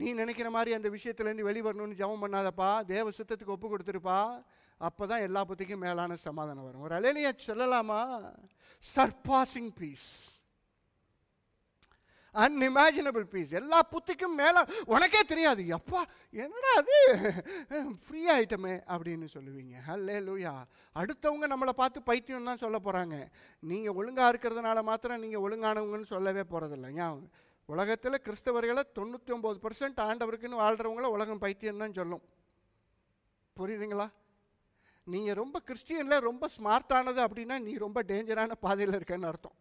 நீ நினைக்கிற மாதிரி அந்த விஷயத்துலேருந்து வெளிவரணும்னு ஜபம் பண்ணாதப்பா தேவ சுத்தத்துக்கு ஒப்பு கொடுத்துருப்பா அப்போ தான் எல்லா புத்திக்கும் மேலான சமாதானம் வரும் ஒரு அலையிலேயே சொல்லலாமா சர்பாசிங் பீஸ் அன்இமேஜினபிள் பீஸ் எல்லா புத்திக்கும் மேலே உனக்கே தெரியாது எப்பா என்னடா அது ஃப்ரீ ஆயிட்டமே அப்படின்னு சொல்லுவீங்க ஹல்லே லூயா அடுத்தவங்க நம்மளை பார்த்து பைத்தியம் தான் சொல்ல போகிறாங்க நீங்கள் ஒழுங்காக இருக்கிறதுனால மாத்திரம் நீங்கள் ஒழுங்கானவங்கன்னு சொல்லவே போகிறதில்ல ஏன் உலகத்தில் கிறிஸ்தவர்களை தொண்ணூற்றி ஒம்பது பர்சன்ட் ஆண்டவருக்குன்னு வாழ்கிறவங்கள உலகம் பைத்தியம் தான் சொல்லும் புரியுதுங்களா நீங்கள் ரொம்ப கிறிஸ்டியனில் ரொம்ப ஸ்மார்ட்டானது அப்படின்னா நீ ரொம்ப டேஞ்சரான பாதையில் இருக்கேன்னு அர்த்தம்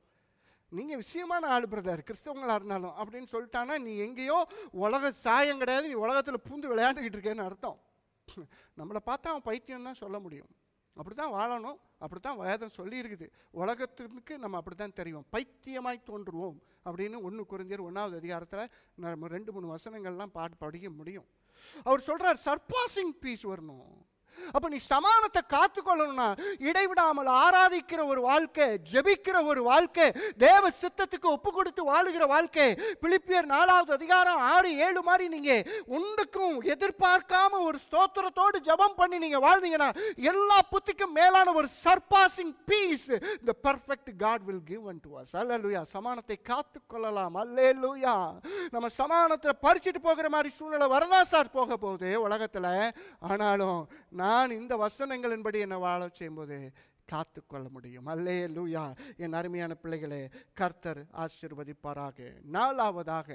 நீங்கள் விஷயமான ஆள் பிரதர் கிறிஸ்தவங்களாக இருந்தாலும் அப்படின்னு சொல்லிட்டானா நீ எங்கேயோ உலக சாயம் கிடையாது நீ உலகத்தில் பூந்து விளையாண்டுக்கிட்டு இருக்கேன்னு அர்த்தம் நம்மளை பார்த்தா அவன் பைத்தியம் தான் சொல்ல முடியும் அப்படி தான் வாழணும் அப்படி தான் வேதம் சொல்லியிருக்குது உலகத்திற்கு நம்ம அப்படி தான் தெரியும் பைத்தியமாய் தோன்றுவோம் அப்படின்னு ஒன்று குறைஞ்சர் ஒன்றாவது அதிகாரத்தில் நம்ம ரெண்டு மூணு வசனங்கள்லாம் பாட்டு படிக்க முடியும் அவர் சொல்கிறார் சர்பாசிங் பீஸ் வரணும் அப்போ நீ சமாதானத்தை காத்துக்கொள்ளணும்னா இடைவிடாமல் ஆராதிக்கிற ஒரு வாழ்க்கை ஜெபிக்கிற ஒரு வாழ்க்கை தேவ சித்தத்துக்கு ஒப்பு கொடுத்து வாழுகிற வாழ்க்கை பிளிப்பியர் நாலாவது அதிகாரம் ஆறு ஏழு மாதிரி நீங்கள் உண்டுக்கும் எதிர்பார்க்காம ஒரு ஸ்தோத்திரத்தோடு ஜபம் பண்ணி நீங்கள் வாழ்ந்தீங்கன்னா எல்லா புத்திக்கும் மேலான ஒரு சர்பாசிங் பீஸ் இந்த perfect God will give and to us alleluia சமானத்தை காத்துக்கொள்ளலாம் அல்லேலூயா நம்ம சமானத்தை பறிச்சுட்டு போகிற மாதிரி சூழ்நிலை வரதான் சார் போக போகுது உலகத்தில் ஆனாலும் நான் நான் இந்த வசனங்களின்படி என்னை வாழ செய்யும்போது காத்து கொள்ள முடியும் அல்லே லூயா என் அருமையான பிள்ளைகளே கர்த்தர் ஆசிர்வதிப்பாராக நாலாவதாக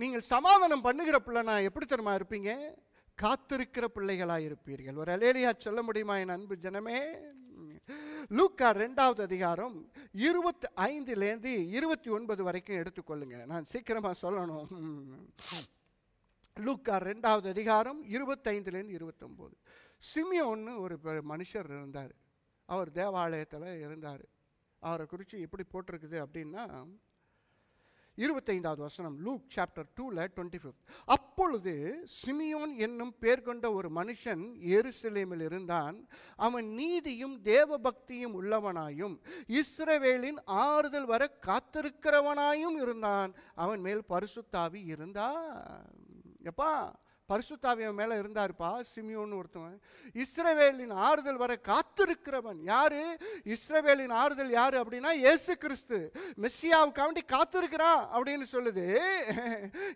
நீங்கள் சமாதானம் பண்ணுகிற பிள்ளைனா எப்படி தெரியுமா இருப்பீங்க காத்திருக்கிற பிள்ளைகளாக இருப்பீர்கள் ஒரு அலேலியா சொல்ல முடியுமா என் அன்பு ஜனமே லூக்கா ரெண்டாவது அதிகாரம் இருபத்தி ஐந்துலேருந்து இருபத்தி ஒன்பது வரைக்கும் எடுத்துக்கொள்ளுங்க நான் சீக்கிரமாக சொல்லணும் லூக்கா ரெண்டாவது அதிகாரம் இருபத்தைந்துலேருந்து இருபத்தொம்போது சிமியோன்னு ஒரு மனுஷர் இருந்தார் அவர் தேவாலயத்தில் இருந்தார் அவரை குறித்து எப்படி போட்டிருக்குது அப்படின்னா இருபத்தைந்தாவது வசனம் லூக் சாப்டர் டூவில் டுவெண்ட்டி ஃபிஃப்த் அப்பொழுது சிமியோன் என்னும் பேர் கொண்ட ஒரு மனுஷன் எருசலேமில் இருந்தான் அவன் நீதியும் தேவபக்தியும் உள்ளவனாயும் இஸ்ரவேலின் ஆறுதல் வர காத்திருக்கிறவனாயும் இருந்தான் அவன் மேல் பரிசுத்தாவி இருந்தான் எப்பா பரிசுத்தாவியன் மேலே இருந்தார்ப்பா சிமியோன்னு ஒருத்தவன் இஸ்ரவேலின் ஆறுதல் வர காத்திருக்கிறவன் யார் இஸ்ரவேலின் ஆறுதல் யார் அப்படின்னா ஏசு கிறிஸ்து மெஸ்ஸியாவுக்காண்டி காத்திருக்கிறான் அப்படின்னு சொல்லுது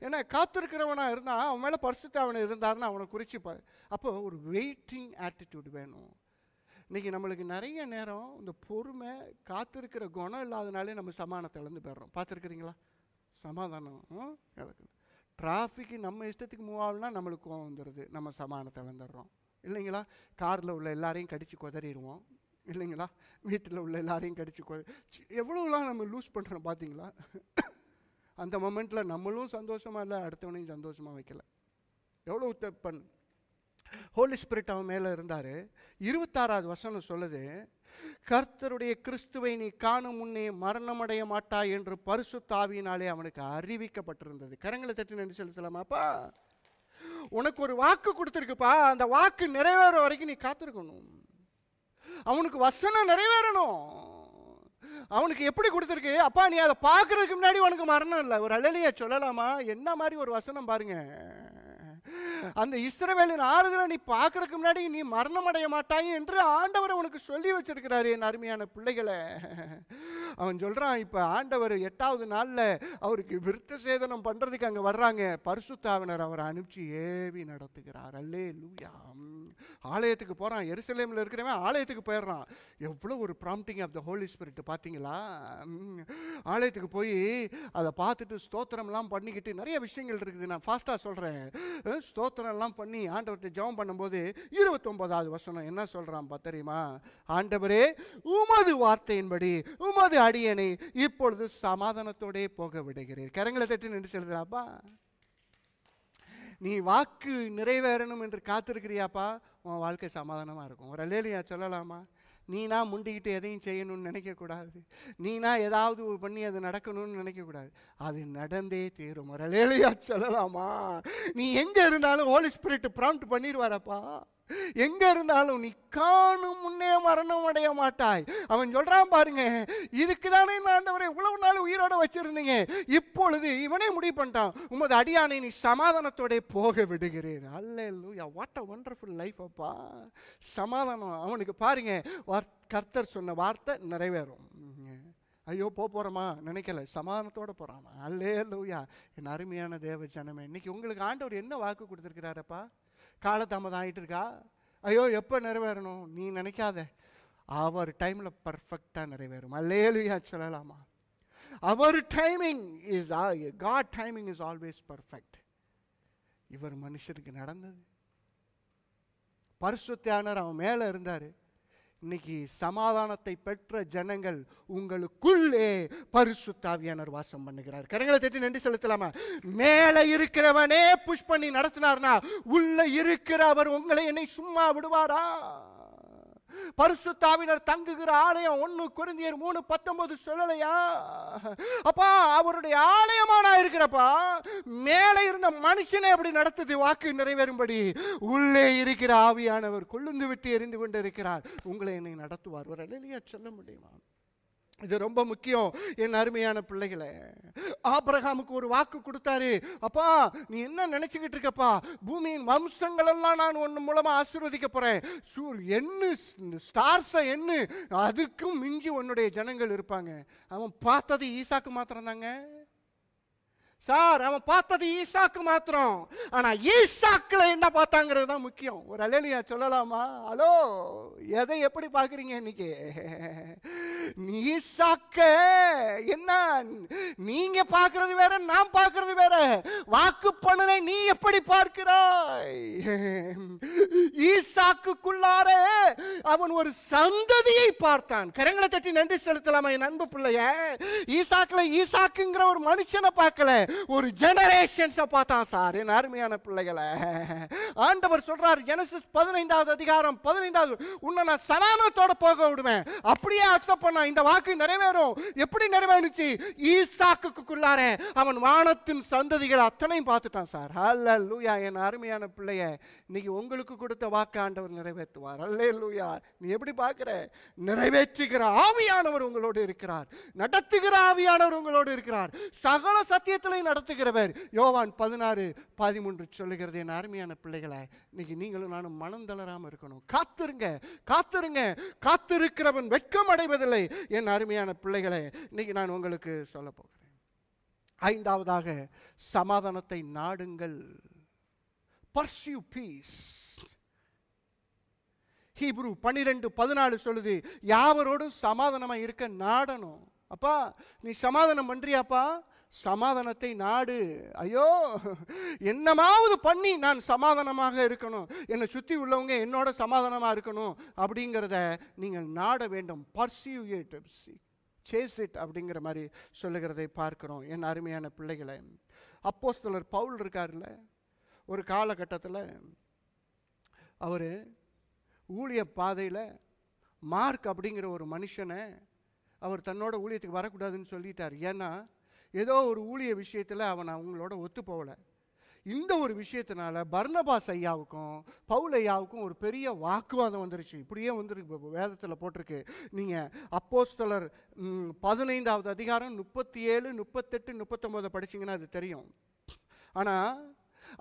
ஏன்னா காத்திருக்கிறவனாக இருந்தால் அவன் மேலே பரிசுத்தாவனை இருந்தார்னு அவனை குறிச்சிப்பார் அப்போ ஒரு வெயிட்டிங் ஆட்டிடியூட் வேணும் இன்றைக்கி நம்மளுக்கு நிறைய நேரம் இந்த பொறுமை காத்திருக்கிற குணம் இல்லாதனாலே நம்ம சமானத்தை இழந்து போயிடுறோம் பார்த்துருக்குறீங்களா சமாதானம் நடக்குது டிராஃபிக்கு நம்ம இஷ்டத்துக்கு மூவ் ஆகலனா நம்மளுக்கு கோவம் வந்துடுது நம்ம சமானத்தை வந்துடுறோம் இல்லைங்களா காரில் உள்ள எல்லாரையும் கடித்து குதறிடுவோம் இல்லைங்களா வீட்டில் உள்ள எல்லாரையும் கொ எவ்வளோலாம் நம்ம லூஸ் பண்ணுறோம் பார்த்தீங்களா அந்த மொமெண்ட்டில் நம்மளும் சந்தோஷமாக இல்லை அடுத்தவனையும் சந்தோஷமாக வைக்கல எவ்வளோ உத்தப்பன் ஹோலி ஸ்பிரிட் அவன் மேலே இருந்தார் இருபத்தாறாவது வசனம் சொல்லுது கர்த்தருடைய கிறிஸ்துவை நீ காணும் முன்னே மரணமடைய மாட்டாய் என்று பரிசு தாவியினாலே அவனுக்கு அறிவிக்கப்பட்டிருந்தது கரங்களை தட்டி நன்றி செலுத்தலாமாப்பா உனக்கு ஒரு வாக்கு கொடுத்துருக்குப்பா அந்த வாக்கு நிறைவேற வரைக்கும் நீ காத்திருக்கணும் அவனுக்கு வசனம் நிறைவேறணும் அவனுக்கு எப்படி கொடுத்துருக்கு அப்பா நீ அதை பார்க்கறதுக்கு முன்னாடி உனக்கு மரணம் இல்லை ஒரு அழலியை சொல்லலாமா என்ன மாதிரி ஒரு வசனம் பாருங்க அந்த இஸ்ரவேலின் ஆறுதலை நீ பார்க்கறதுக்கு முன்னாடி நீ மரணம் அடைய மாட்டாய் என்று ஆண்டவர் உனக்கு சொல்லி வச்சிருக்கிறாரு என் அருமையான பிள்ளைகளை அவன் சொல்றான் இப்ப ஆண்டவர் எட்டாவது நாள்ல அவருக்கு விருத்த சேதனம் பண்றதுக்கு அங்க வர்றாங்க பரிசுத்தாவினர் அவரை அனுப்பிச்சு ஏவி நடத்துகிறார் அல்லே லூயா ஆலயத்துக்கு போறான் எருசலேம்ல இருக்கிறவன் ஆலயத்துக்கு போயிடுறான் எவ்வளவு ஒரு prompting of the Holy Spirit பாத்தீங்களா ஆலயத்துக்கு போய் அதை பார்த்துட்டு ஸ்தோத்திரம்லாம் பண்ணிக்கிட்டு நிறைய விஷயங்கள் இருக்குது நான் ஃபாஸ்டா சொல்றேன் ஸ்தோத்திரம்லாம் பண்ணி ஆண்டவர்கிட்ட ஜெபம் பண்ணும்போது இருபத்தொம்போதாவது வசனம் என்ன சொல்கிறான் பா தெரியுமா ஆண்டவரே உமது வார்த்தையின்படி உமது அடியனை இப்பொழுது சமாதானத்தோடே போக விடுகிறீர் கரங்களை தட்டி நின்று செல்கிறாப்பா நீ வாக்கு நிறைவேறணும் என்று காத்திருக்கிறியாப்பா உன் வாழ்க்கை சமாதானமாக இருக்கும் ஒரு அல்லேலியா சொல்லலாமா நீனா முண்டிக்கிட்டு எதையும் செய்யணும்னு நினைக்கக்கூடாது நீனா ஏதாவது பண்ணி அது நடக்கணும்னு நினைக்கக்கூடாது அது நடந்தே தீரும் ஒரு சொல்லலாமா நீ எங்கே இருந்தாலும் ஹோலி ஸ்பிரிட் ப்ராம்ப்ட் பண்ணிடுவாரப்பா எங்க இருந்தாலும் நீ காணும் முன்னே மரணம் அடைய மாட்டாய் அவன் சொல்றான் பாருங்க இதுக்கு தானே ஆண்டவரை இவ்வளவு நாள் உயிரோட வச்சிருந்தீங்க இப்பொழுது இவனே முடிவு பண்ணிட்டான் உமது அடியானை நீ சமாதானத்தோட போக விடுகிறேன் அல்ல வாட் அ ஒண்டர்ஃபுல் லைஃப் அப்பா சமாதானம் அவனுக்கு பாருங்க கர்த்தர் சொன்ன வார்த்தை நிறைவேறும் ஐயோ போக போகிறோமா நினைக்கல சமாதானத்தோடு போகிறாமா அல்லே லூயா என் அருமையான தேவ ஜனமே இன்னைக்கு உங்களுக்கு ஆண்டவர் என்ன வாக்கு கொடுத்துருக்கிறாரப்பா காலதாமதம் ஆகிட்டு இருக்கா ஐயோ எப்போ நிறைவேறணும் நீ நினைக்காத அவர் டைமில் பர்ஃபெக்டாக நிறைவேறும் அல்லேலுயா சொல்லலாமா அவர் timing is God timing is always perfect இவர் மனுஷருக்கு நடந்தது பரிசுத்தானர் அவன் மேலே இருந்தார் இன்னைக்கு சமாதானத்தை பெற்ற ஜனங்கள் உங்களுக்குள்ளே பரிசுத்தாவியானர் வாசம் பண்ணுகிறார் கரங்களை தட்டி நன்றி செலுத்தலாமா மேலே இருக்கிறவனே புஷ் பண்ணி நடத்தினார்னா உள்ள இருக்கிற அவர் உங்களை என்னை சும்மா விடுவாரா பரிசுத்தாவினர் தங்குகிற ஆலயம் ஒன்று குருந்தியர் மூணு பத்தொன்பது சொல்லலையா அப்பா அவருடைய ஆலயமா நான் இருக்கிறப்பா மேலே இருந்த மனுஷனை அப்படி நடத்தது வாக்கு நிறைவேறும்படி உள்ளே இருக்கிற ஆவியானவர் கொள்ளுந்து விட்டு எரிந்து கொண்டிருக்கிறார் உங்களை என்னை நடத்துவார் ஒரு சொல்ல முடியுமா இது ரொம்ப முக்கியம் என் அருமையான பிள்ளைகளை ஆபரகாமுக்கு ஒரு வாக்கு கொடுத்தாரு அப்பா நீ என்ன நினைச்சுக்கிட்டு இருக்கப்பா பூமியின் வம்சங்களெல்லாம் நான் ஒன்று மூலமாக ஆசீர்வதிக்க போகிறேன் சூர் என்ன ஸ்டார்ஸை என்ன அதுக்கும் மிஞ்சி உன்னுடைய ஜனங்கள் இருப்பாங்க அவன் பார்த்தது ஈசாக்கு மாத்திரம்தாங்க சார் அவன் பார்த்தது ஈசாக்கு மாத்திரம் ஆனால் ஈசாக்கில் என்ன பார்த்தாங்கிறது தான் முக்கியம் ஒரு அலேலியா சொல்லலாமா ஹலோ எதை எப்படி பார்க்குறீங்க இன்னைக்கு ஈசாக்க என்ன நீங்க பாக்குறது வேற நான் பாக்குறது வேற வாக்கு பண்ணனை நீ எப்படி பார்க்கிறாய் ஈசாக்குள்ளார அவன் ஒரு சந்ததியை பார்த்தான் கரங்களை தட்டி நன்றி செலுத்தலாமா என் அன்பு பிள்ளைய ஈசாக்கில் ஈசாக்குங்கிற ஒரு மனுஷனை பார்க்கல ஒரு ஜெனரேஷன்ஸை பார்த்தான் சார் என் அருமையான பிள்ளைகளை ஆண்டவர் சொல்றார் ஜெனசிஸ் பதினைந்தாவது அதிகாரம் பதினைந்தாவது உன்னை நான் சனானத்தோட போக விடுவேன் அப்படியே அக்செப்ட் பண்ண இந்த வாக்கு நிறைவேறும் எப்படி நிறைவேறுச்சு ஈசாக்குக்குள்ளார அவன் வானத்தின் சந்ததிகள் அத்தனையும் பார்த்துட்டான் சார் அல்ல லூயா என் அருமையான பிள்ளைய இன்னைக்கு உங்களுக்கு கொடுத்த வாக்கு ஆண்டவர் நிறைவேற்றுவார் அல்லே லூயா நீ எப்படி பார்க்குற நிறைவேற்றுகிற ஆவியானவர் உங்களோடு இருக்கிறார் நடத்துகிற ஆவியானவர் உங்களோடு இருக்கிறார் சகல சத்தியத்தில் சபையை நடத்துகிறவர் யோவான் பதினாறு பதிமூன்று சொல்லுகிறது என் அருமையான பிள்ளைகளை இன்னைக்கு நீங்களும் நானும் மனம் தளராமல் இருக்கணும் காத்திருங்க காத்திருங்க காத்திருக்கிறவன் வெட்கம் அடைவதில்லை என் அருமையான பிள்ளைகளை இன்னைக்கு நான் உங்களுக்கு சொல்ல போகிறேன் ஐந்தாவதாக சமாதானத்தை நாடுங்கள் பர்சியூ பீஸ் ஹீப்ரு பன்னிரெண்டு பதினாலு சொல்லுது யாவரோடும் சமாதானமாக இருக்க நாடணும் அப்பா நீ சமாதானம் பண்ணுறியாப்பா சமாதானத்தை நாடு ஐயோ என்னமாவது பண்ணி நான் சமாதானமாக இருக்கணும் என்னை சுற்றி உள்ளவங்க என்னோட சமாதானமாக இருக்கணும் அப்படிங்கிறத நீங்கள் நாட வேண்டும் பர்சியூ சேஸ் இட் அப்படிங்கிற மாதிரி சொல்லுகிறதை பார்க்குறோம் என் அருமையான பிள்ளைகளை சிலர் பவுல் இருக்கார்ல ஒரு காலகட்டத்தில் அவர் ஊழிய பாதையில் மார்க் அப்படிங்கிற ஒரு மனுஷனை அவர் தன்னோட ஊழியத்துக்கு வரக்கூடாதுன்னு சொல்லிட்டார் ஏன்னா ஏதோ ஒரு ஊழிய விஷயத்தில் அவன் அவங்களோட ஒத்து போகலை இந்த ஒரு விஷயத்தினால பர்ணபாஸ் ஐயாவுக்கும் பவுல் ஐயாவுக்கும் ஒரு பெரிய வாக்குவாதம் வந்துருச்சு இப்படியே வந்துருக்கு வேதத்தில் போட்டிருக்கு நீங்கள் அப்போஸ்தலர் பதினைந்தாவது அதிகாரம் முப்பத்தி ஏழு முப்பத்தெட்டு முப்பத்தொம்போதை படிச்சிங்கன்னா அது தெரியும் ஆனால்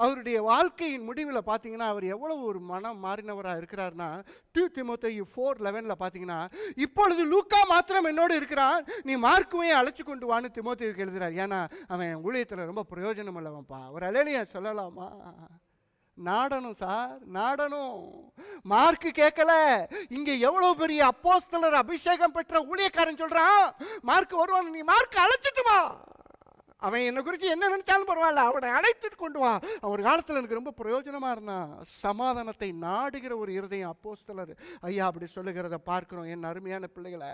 அவருடைய வாழ்க்கையின் முடிவில் பார்த்தீங்கன்னா அவர் எவ்வளவு ஒரு மனம் மாறினவராக இருக்கிறார்னா டூ திமுத்தி ஃபோர் லெவனில் பார்த்தீங்கன்னா இப்பொழுது லூக்கா மாத்திரம் என்னோடு இருக்கிறான் நீ மார்க்குமே அழைச்சி கொண்டு வான்னு திமுத்தையுக்கு எழுதுறார் ஏன்னா அவன் ஊழியத்தில் ரொம்ப பிரயோஜனம் இல்லவன்ப்பா அவர் அலையிலையா சொல்லலாமா நாடனும் சார் நாடனும் மார்க்கு கேட்கல இங்க எவ்வளவு பெரிய அப்போஸ்தலர் அபிஷேகம் பெற்ற ஊழியக்காரன் சொல்றான் மார்க் வருவான் நீ மார்க் அழைச்சிட்டுமா அவன் என்னை குறித்து என்ன நினைச்சாலும் பரவாயில்ல அவனை அழைத்துட்டு கொண்டு வா அவர் காலத்தில் எனக்கு ரொம்ப பிரயோஜனமாக இருந்தான் சமாதானத்தை நாடுகிற ஒரு இருதயம் அப்போஸ்தலர் ஐயா அப்படி சொல்லுகிறத பார்க்குறோம் என் அருமையான பிள்ளைகளை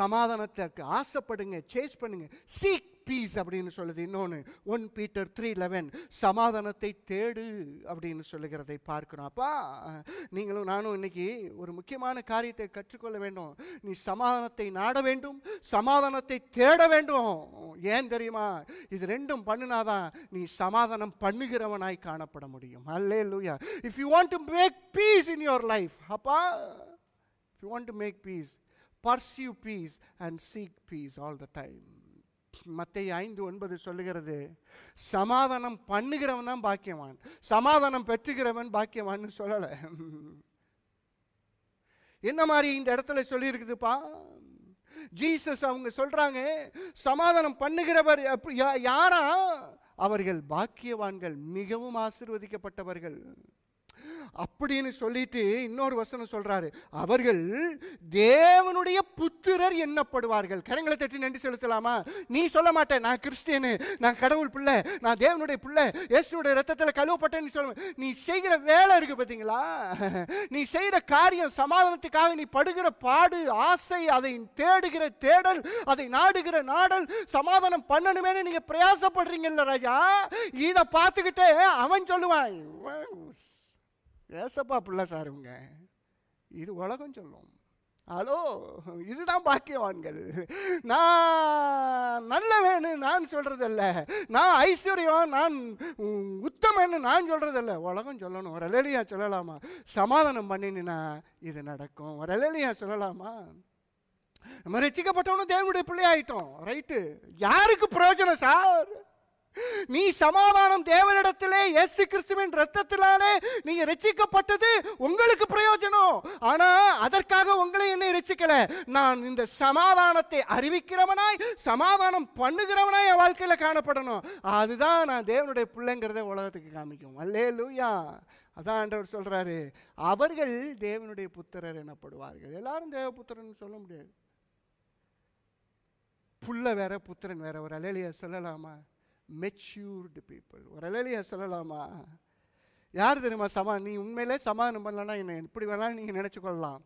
சமாதானத்துக்கு ஆசைப்படுங்க சேஸ் பண்ணுங்க சீக் பீஸ் அப்படின்னு சொல்லுது இன்னொன்று ஒன் பீட்டர் த்ரீ லெவன் சமாதானத்தை தேடு அப்படின்னு சொல்லுகிறதை பார்க்கணும் அப்பா நீங்களும் நானும் இன்னைக்கு ஒரு முக்கியமான காரியத்தை கற்றுக்கொள்ள வேண்டும் நீ சமாதானத்தை நாட வேண்டும் சமாதானத்தை தேட வேண்டும் ஏன் தெரியுமா இது ரெண்டும் பண்ணினாதான் நீ சமாதானம் பண்ணுகிறவனாய் காணப்பட முடியும் alleluia if you want to make peace in your life அப்பா if you want to make peace pursue peace and seek peace all the time மத்திய ஐந்து ஒன்பது சொல்லுகிறது சமாதானம் பண்ணுகிறவன் தான் பாக்கியவான் சமாதானம் பெற்றுகிறவன் பாக்கியவான் சொல்லலை என்ன மாதிரி இந்த இடத்துல சொல்லியிருக்குதுப்பா ஜீசஸ் அவங்க சொல்றாங்க சமாதானம் பண்ணுகிறவர் யாரா அவர்கள் பாக்கியவான்கள் மிகவும் ஆசிர்வதிக்கப்பட்டவர்கள் அப்படின்னு சொல்லிட்டு இன்னொரு வசனம் சொல்றாரு அவர்கள் தேவனுடைய புத்திரர் எண்ணப்படுவார்கள் கரங்களை தட்டி நன்றி செலுத்தலாமா நீ சொல்ல மாட்டேன் நான் கிறிஸ்டியனு நான் கடவுள் பிள்ளை நான் தேவனுடைய பிள்ளை இயேசுடைய ரத்தத்தில் கழுவப்பட்டேன்னு சொல்ல நீ செய்கிற வேலை இருக்கு பார்த்தீங்களா நீ செய்கிற காரியம் சமாதானத்துக்காக நீ படுகிற பாடு ஆசை அதை தேடுகிற தேடல் அதை நாடுகிற நாடல் சமாதானம் பண்ணணுமே நீங்க பிரயாசப்படுறீங்கல்ல ராஜா இதை பார்த்துக்கிட்டே அவன் சொல்லுவான் ஏசப்பா பிள்ளை சார் இவங்க இது உலகம் சொல்லும் ஹலோ இதுதான் பாக்கியவான்கள் நான் நல்லவேன்னு நான் சொல்கிறதில்ல நான் ஐஸ்வர்யம் நான் உத்தமன்னு நான் சொல்கிறதில்ல உலகம் சொல்லணும் ஒரு அலலியா சொல்லலாமா சமாதானம் பண்ணினா இது நடக்கும் ஒரு அலலியா சொல்லலாமா நம்ம ரசிக்கப்பட்டவனும் தேவனுடைய பிள்ளையாயிட்டோம் ஆயிட்டோம் ரைட்டு யாருக்கு பிரயோஜனம் சார் நீ சமாதானம் தேவனிடத்திலே இயேசு கிறிஸ்துவின் ரத்தத்தினாலே நீங்க ரச்சிக்கப்பட்டது உங்களுக்கு பிரயோஜனம் ஆனா அதற்காக உங்களை என்னை ரச்சிக்கல நான் இந்த சமாதானத்தை அறிவிக்கிறவனாய் சமாதானம் பண்ணுகிறவனாய் என் வாழ்க்கையில காணப்படணும் அதுதான் நான் தேவனுடைய பிள்ளைங்கிறத உலகத்துக்கு காமிக்கும் அல்லே லூயா அதான் ஆண்டவர் சொல்றாரு அவர்கள் தேவனுடைய புத்திரர் எனப்படுவார்கள் எல்லாரும் தேவ புத்திரன் சொல்ல முடியாது புள்ள வேற புத்திரன் வேற ஒரு அலையிலைய சொல்லலாமா மெச்சூர்டு பீப்புள் ஒரு அழலியை சொல்லலாமா யார் தெரியுமா சமா நீ உண்மையிலே சமாதானம் பண்ணலன்னா என்ன இப்படி வேணாலும் நீங்கள் நினச்சிக்கொள்ளலாம்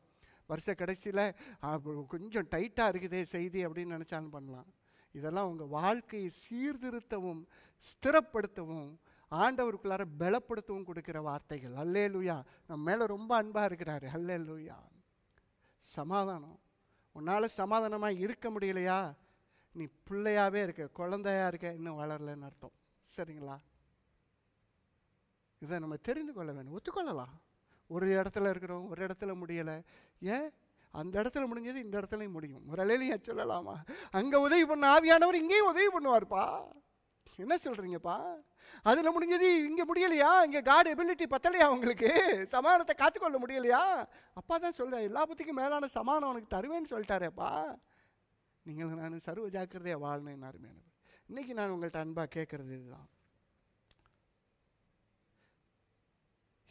வருஷ கடைசியில் கொஞ்சம் டைட்டாக இருக்குதே செய்தி அப்படின்னு நினச்சாலும் பண்ணலாம் இதெல்லாம் உங்கள் வாழ்க்கையை சீர்திருத்தவும் ஸ்திரப்படுத்தவும் ஆண்டவருக்குள்ளார பலப்படுத்தவும் கொடுக்குற வார்த்தைகள் அல்லே லூயா நம்ம மேலே ரொம்ப அன்பாக இருக்கிறாரு அல்லே லூயா சமாதானம் உன்னால் சமாதானமாக இருக்க முடியலையா நீ பிள்ளையாகவே இருக்க குழந்தையா இருக்க இன்னும் வளரலன்னு அர்த்தம் சரிங்களா இதை நம்ம தெரிந்து கொள்ள வேணும் ஒத்துக்கொள்ளலாம் ஒரு இடத்துல இருக்கிறோம் ஒரு இடத்துல முடியலை ஏன் அந்த இடத்துல முடிஞ்சது இந்த இடத்துலையும் முடியும் முறையிலையும் சொல்லலாமா அங்கே உதவி பண்ண ஆவியானவர் இங்கேயும் உதவி பண்ணுவார்ப்பா என்ன சொல்கிறீங்கப்பா அதில் முடிஞ்சது இங்கே முடியலையா இங்கே காடு எபிலிட்டி பத்தலையா உங்களுக்கு சமாதானத்தை காத்துக்கொள்ள முடியலையா அப்பா தான் சொல்கிறேன் எல்லா பற்றிக்கும் மேலான சமாதானம் உனக்கு தருவேன்னு சொல்லிட்டாரேப்பா நீங்கள் நான் சர்வ ஜாக்கிரதையாக வாழணும் அருமையானவர் இன்றைக்கி நான் உங்கள்கிட்ட அன்பாக கேட்குறது இதுதான்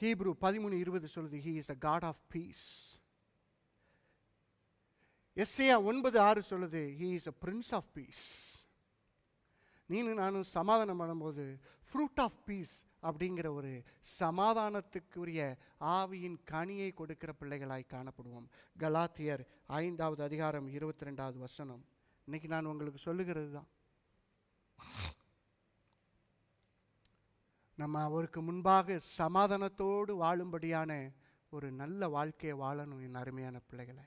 ஹீப்ரூ பதிமூணு இருபது சொல்லுது he is a God of peace Isaiah ஒன்பது ஆறு சொல்லுது he is a prince of peace நீனும் நானும் சமாதானம் பண்ணும்போது ஃப்ரூட் ஆஃப் பீஸ் அப்படிங்கிற ஒரு சமாதானத்துக்குரிய ஆவியின் கனியை கொடுக்கிற பிள்ளைகளாய் காணப்படுவோம் கலாத்தியர் ஐந்தாவது அதிகாரம் இருபத்தி ரெண்டாவது வசனம் இன்னைக்கு நான் உங்களுக்கு சொல்லுகிறது தான் நம்ம அவருக்கு முன்பாக சமாதானத்தோடு வாழும்படியான ஒரு நல்ல வாழ்க்கையை வாழணும் என் அருமையான பிள்ளைகளை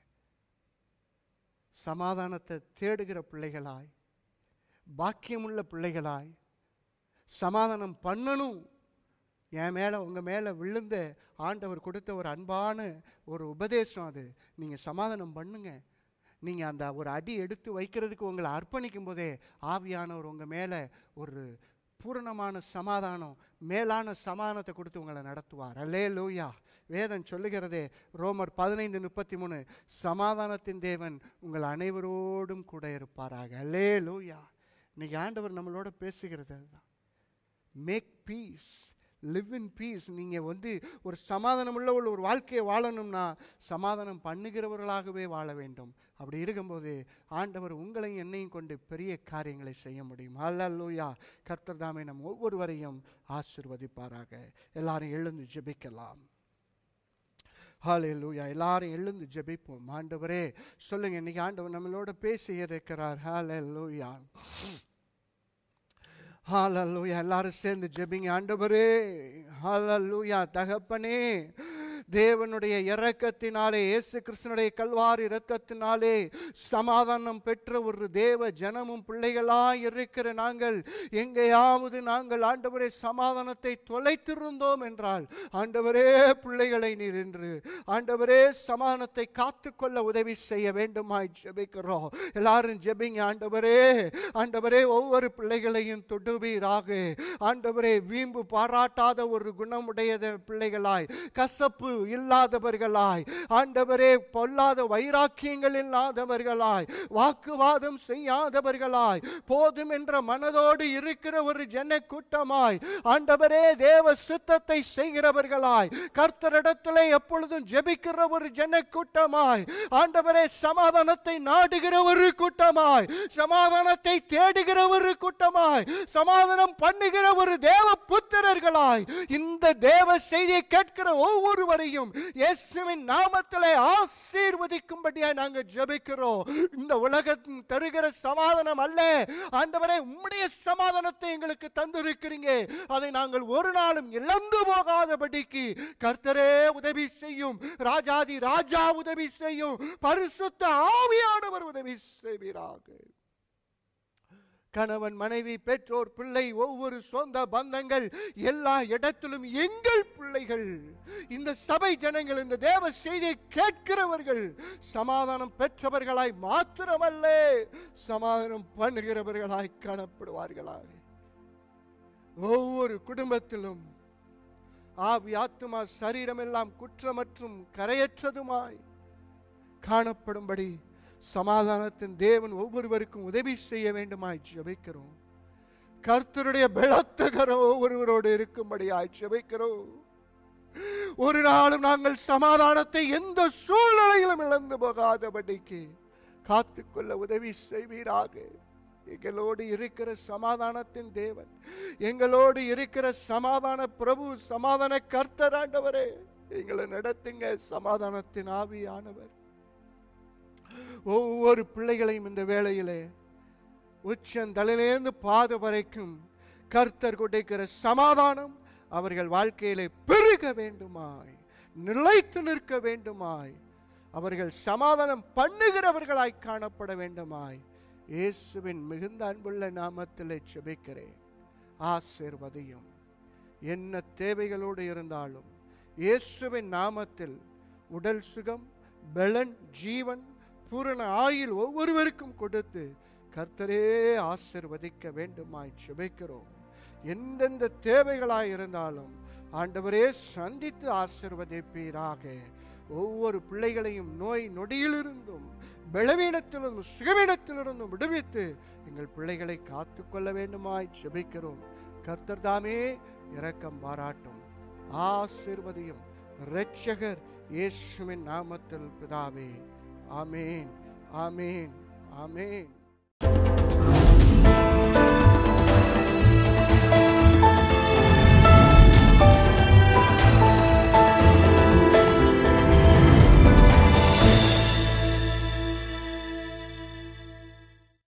சமாதானத்தை தேடுகிற பிள்ளைகளாய் பாக்கியமுள்ள பிள்ளைகளாய் சமாதானம் பண்ணணும் என் மேலே உங்கள் மேலே விழுந்த ஆண்டவர் கொடுத்த ஒரு அன்பான ஒரு உபதேசம் அது நீங்கள் சமாதானம் பண்ணுங்க நீங்கள் அந்த ஒரு அடி எடுத்து வைக்கிறதுக்கு உங்களை அர்ப்பணிக்கும் போதே ஆவியானவர் உங்கள் மேலே ஒரு பூரணமான சமாதானம் மேலான சமாதானத்தை கொடுத்து உங்களை நடத்துவார் அல்லே லூயா வேதம் சொல்லுகிறதே ரோமர் பதினைந்து முப்பத்தி மூணு சமாதானத்தின் தேவன் உங்கள் அனைவரோடும் கூட இருப்பாராக அல்லே லூயா இன்னைக்கு ஆண்டவர் நம்மளோட பேசுகிறது அதுதான் make peace live in peace நீங்கள் வந்து ஒரு சமாதானம் உள்ள ஒரு வாழ்க்கையை வாழணும்னா சமாதானம் பண்ணுகிறவர்களாகவே வாழ வேண்டும் அப்படி இருக்கும்போது ஆண்டவர் உங்களையும் என்னையும் கொண்டு பெரிய காரியங்களை செய்ய முடியும் அல்லூயா கர்த்தர் தாமே நம் ஒவ்வொருவரையும் ஆசிர்வதிப்பாராக எல்லாரும் எழுந்து ஜெபிக்கலாம் லூயா எல்லாரும் எழுந்து ஜெபிப்போம் ஆண்டவரே சொல்லுங்க இன்னைக்கு ஆண்டவர் நம்மளோட பேசி இருக்கிறார் லூயா ஹாலல்லூயா எல்லாரும் சேர்ந்து ஜெபிங்க ஆண்டவரே ஹாலல்லூயா தகப்பனே தேவனுடைய இறக்கத்தினாலே இயேசு கிருஷ்ணனுடைய கல்வாரி இரக்கத்தினாலே சமாதானம் பெற்ற ஒரு தேவ ஜனமும் பிள்ளைகளாய் இருக்கிற நாங்கள் எங்கேயாவது நாங்கள் ஆண்டவரே சமாதானத்தை தொலைத்திருந்தோம் என்றால் ஆண்டவரே பிள்ளைகளை நீர் என்று ஆண்டவரே சமாதானத்தை காத்துக்கொள்ள உதவி செய்ய வேண்டுமாய் ஜெபிக்கிறோம் எல்லாரும் ஜெபிங்க ஆண்டவரே ஆண்டவரே ஒவ்வொரு பிள்ளைகளையும் தொடுவீராக ஆண்டவரே வீம்பு பாராட்டாத ஒரு குணமுடைய பிள்ளைகளாய் கசப்பு இல்லாதவர்களாய் ஆண்டவரே பொல்லாத வைராக்கியங்கள் இல்லாதவர்களாய் வாக்குவாதம் செய்யாதவர்களாய் போதும் என்ற மனதோடு இருக்கிற ஒரு ஜன கூட்டமாய் ஆண்டவரே தேவ சித்தத்தை செய்கிறவர்களாய் கர்த்தரிடத்திலே எப்பொழுதும் ஜெபிக்கிற ஒரு ஜன கூட்டமாய் ஆண்டவரே சமாதானத்தை நாடுகிற ஒரு கூட்டமாய் சமாதானத்தை தேடுகிற ஒரு கூட்டமாய் சமாதானம் பண்ணுகிற ஒரு தேவ புத்திரர்களாய் இந்த தேவ செய்தியை கேட்கிற ஒவ்வொருவரை முடியும் இயேசுவின் நாமத்திலே ஆசீர்வதிக்கும்படியாக நாங்கள் ஜெபிக்கிறோம் இந்த உலகத்தின் தருகிற சமாதானம் அல்ல ஆண்டவரே உம்முடைய சமாதானத்தை எங்களுக்கு தந்திருக்கிறீங்க அதை நாங்கள் ஒரு நாளும் இழந்து போகாதபடிக்கு கர்த்தரே உதவி செய்யும் ராஜாதி ராஜா உதவி செய்யும் பரிசுத்த ஆவியானவர் உதவி செய்வீராக கணவன் மனைவி பெற்றோர் பிள்ளை ஒவ்வொரு சொந்த பந்தங்கள் எல்லா இடத்திலும் எங்கள் பிள்ளைகள் இந்த சபை ஜனங்கள் இந்த தேவ செய்தியை கேட்கிறவர்கள் சமாதானம் பெற்றவர்களாய் மாத்திரமல்ல சமாதானம் பண்ணுகிறவர்களாய் காணப்படுவார்களாக ஒவ்வொரு குடும்பத்திலும் ஆவி ஆத்துமா சரீரம் எல்லாம் குற்றமற்றும் கரையற்றதுமாய் காணப்படும்படி சமாதானத்தின் தேவன் ஒவ்வொருவருக்கும் உதவி செய்ய வேண்டுமாய் ஜபிக்கிறோம் கர்த்தருடைய பலத்த கரம் ஒவ்வொருவரோடு இருக்கும்படியாய் ஜபிக்கிறோம் ஒரு நாளும் நாங்கள் சமாதானத்தை எந்த சூழ்நிலையிலும் இழந்து போகாதபடிக்கு காத்துக்கொள்ள உதவி செய்வீராக எங்களோடு இருக்கிற சமாதானத்தின் தேவன் எங்களோடு இருக்கிற சமாதான பிரபு சமாதான கர்த்தராண்டவரே எங்களை நடத்துங்க சமாதானத்தின் ஆவியானவர் ஒவ்வொரு பிள்ளைகளையும் இந்த வேளையிலே உச்சந்தலையிலேருந்து பாத வரைக்கும் கர்த்தர் கொடுக்கிற சமாதானம் அவர்கள் வாழ்க்கையிலே பெருக வேண்டுமாய் நிலைத்து நிற்க வேண்டுமாய் அவர்கள் சமாதானம் பண்ணுகிறவர்களாய் காணப்பட வேண்டுமாய் இயேசுவின் மிகுந்த அன்புள்ள நாமத்திலே செபிக்கிறேன் ஆசிர்வதியும் என்ன தேவைகளோடு இருந்தாலும் இயேசுவின் நாமத்தில் உடல் சுகம் பெலன் ஜீவன் பூரண ஆயில் ஒவ்வொருவருக்கும் கொடுத்து கர்த்தரே ஆசிர்வதிக்க வேண்டுமாய் சுபிக்கிறோம் எந்தெந்த தேவைகளாய் இருந்தாலும் ஆண்டவரே சந்தித்து ஆசிர்வதிப்பீராக ஒவ்வொரு பிள்ளைகளையும் நோய் நொடியிலிருந்தும் பலவீனத்திலிருந்தும் சுகவீனத்திலிருந்தும் விடுவித்து எங்கள் பிள்ளைகளை காத்து கொள்ள வேண்டுமாய் செபிக்கிறோம் கர்த்தர் தாமே இரக்கம் பாராட்டும் ஆசிர்வதியும் இரட்சகர் இயேசுவின் நாமத்தில் பிதாவே Amen. Amen. Amen.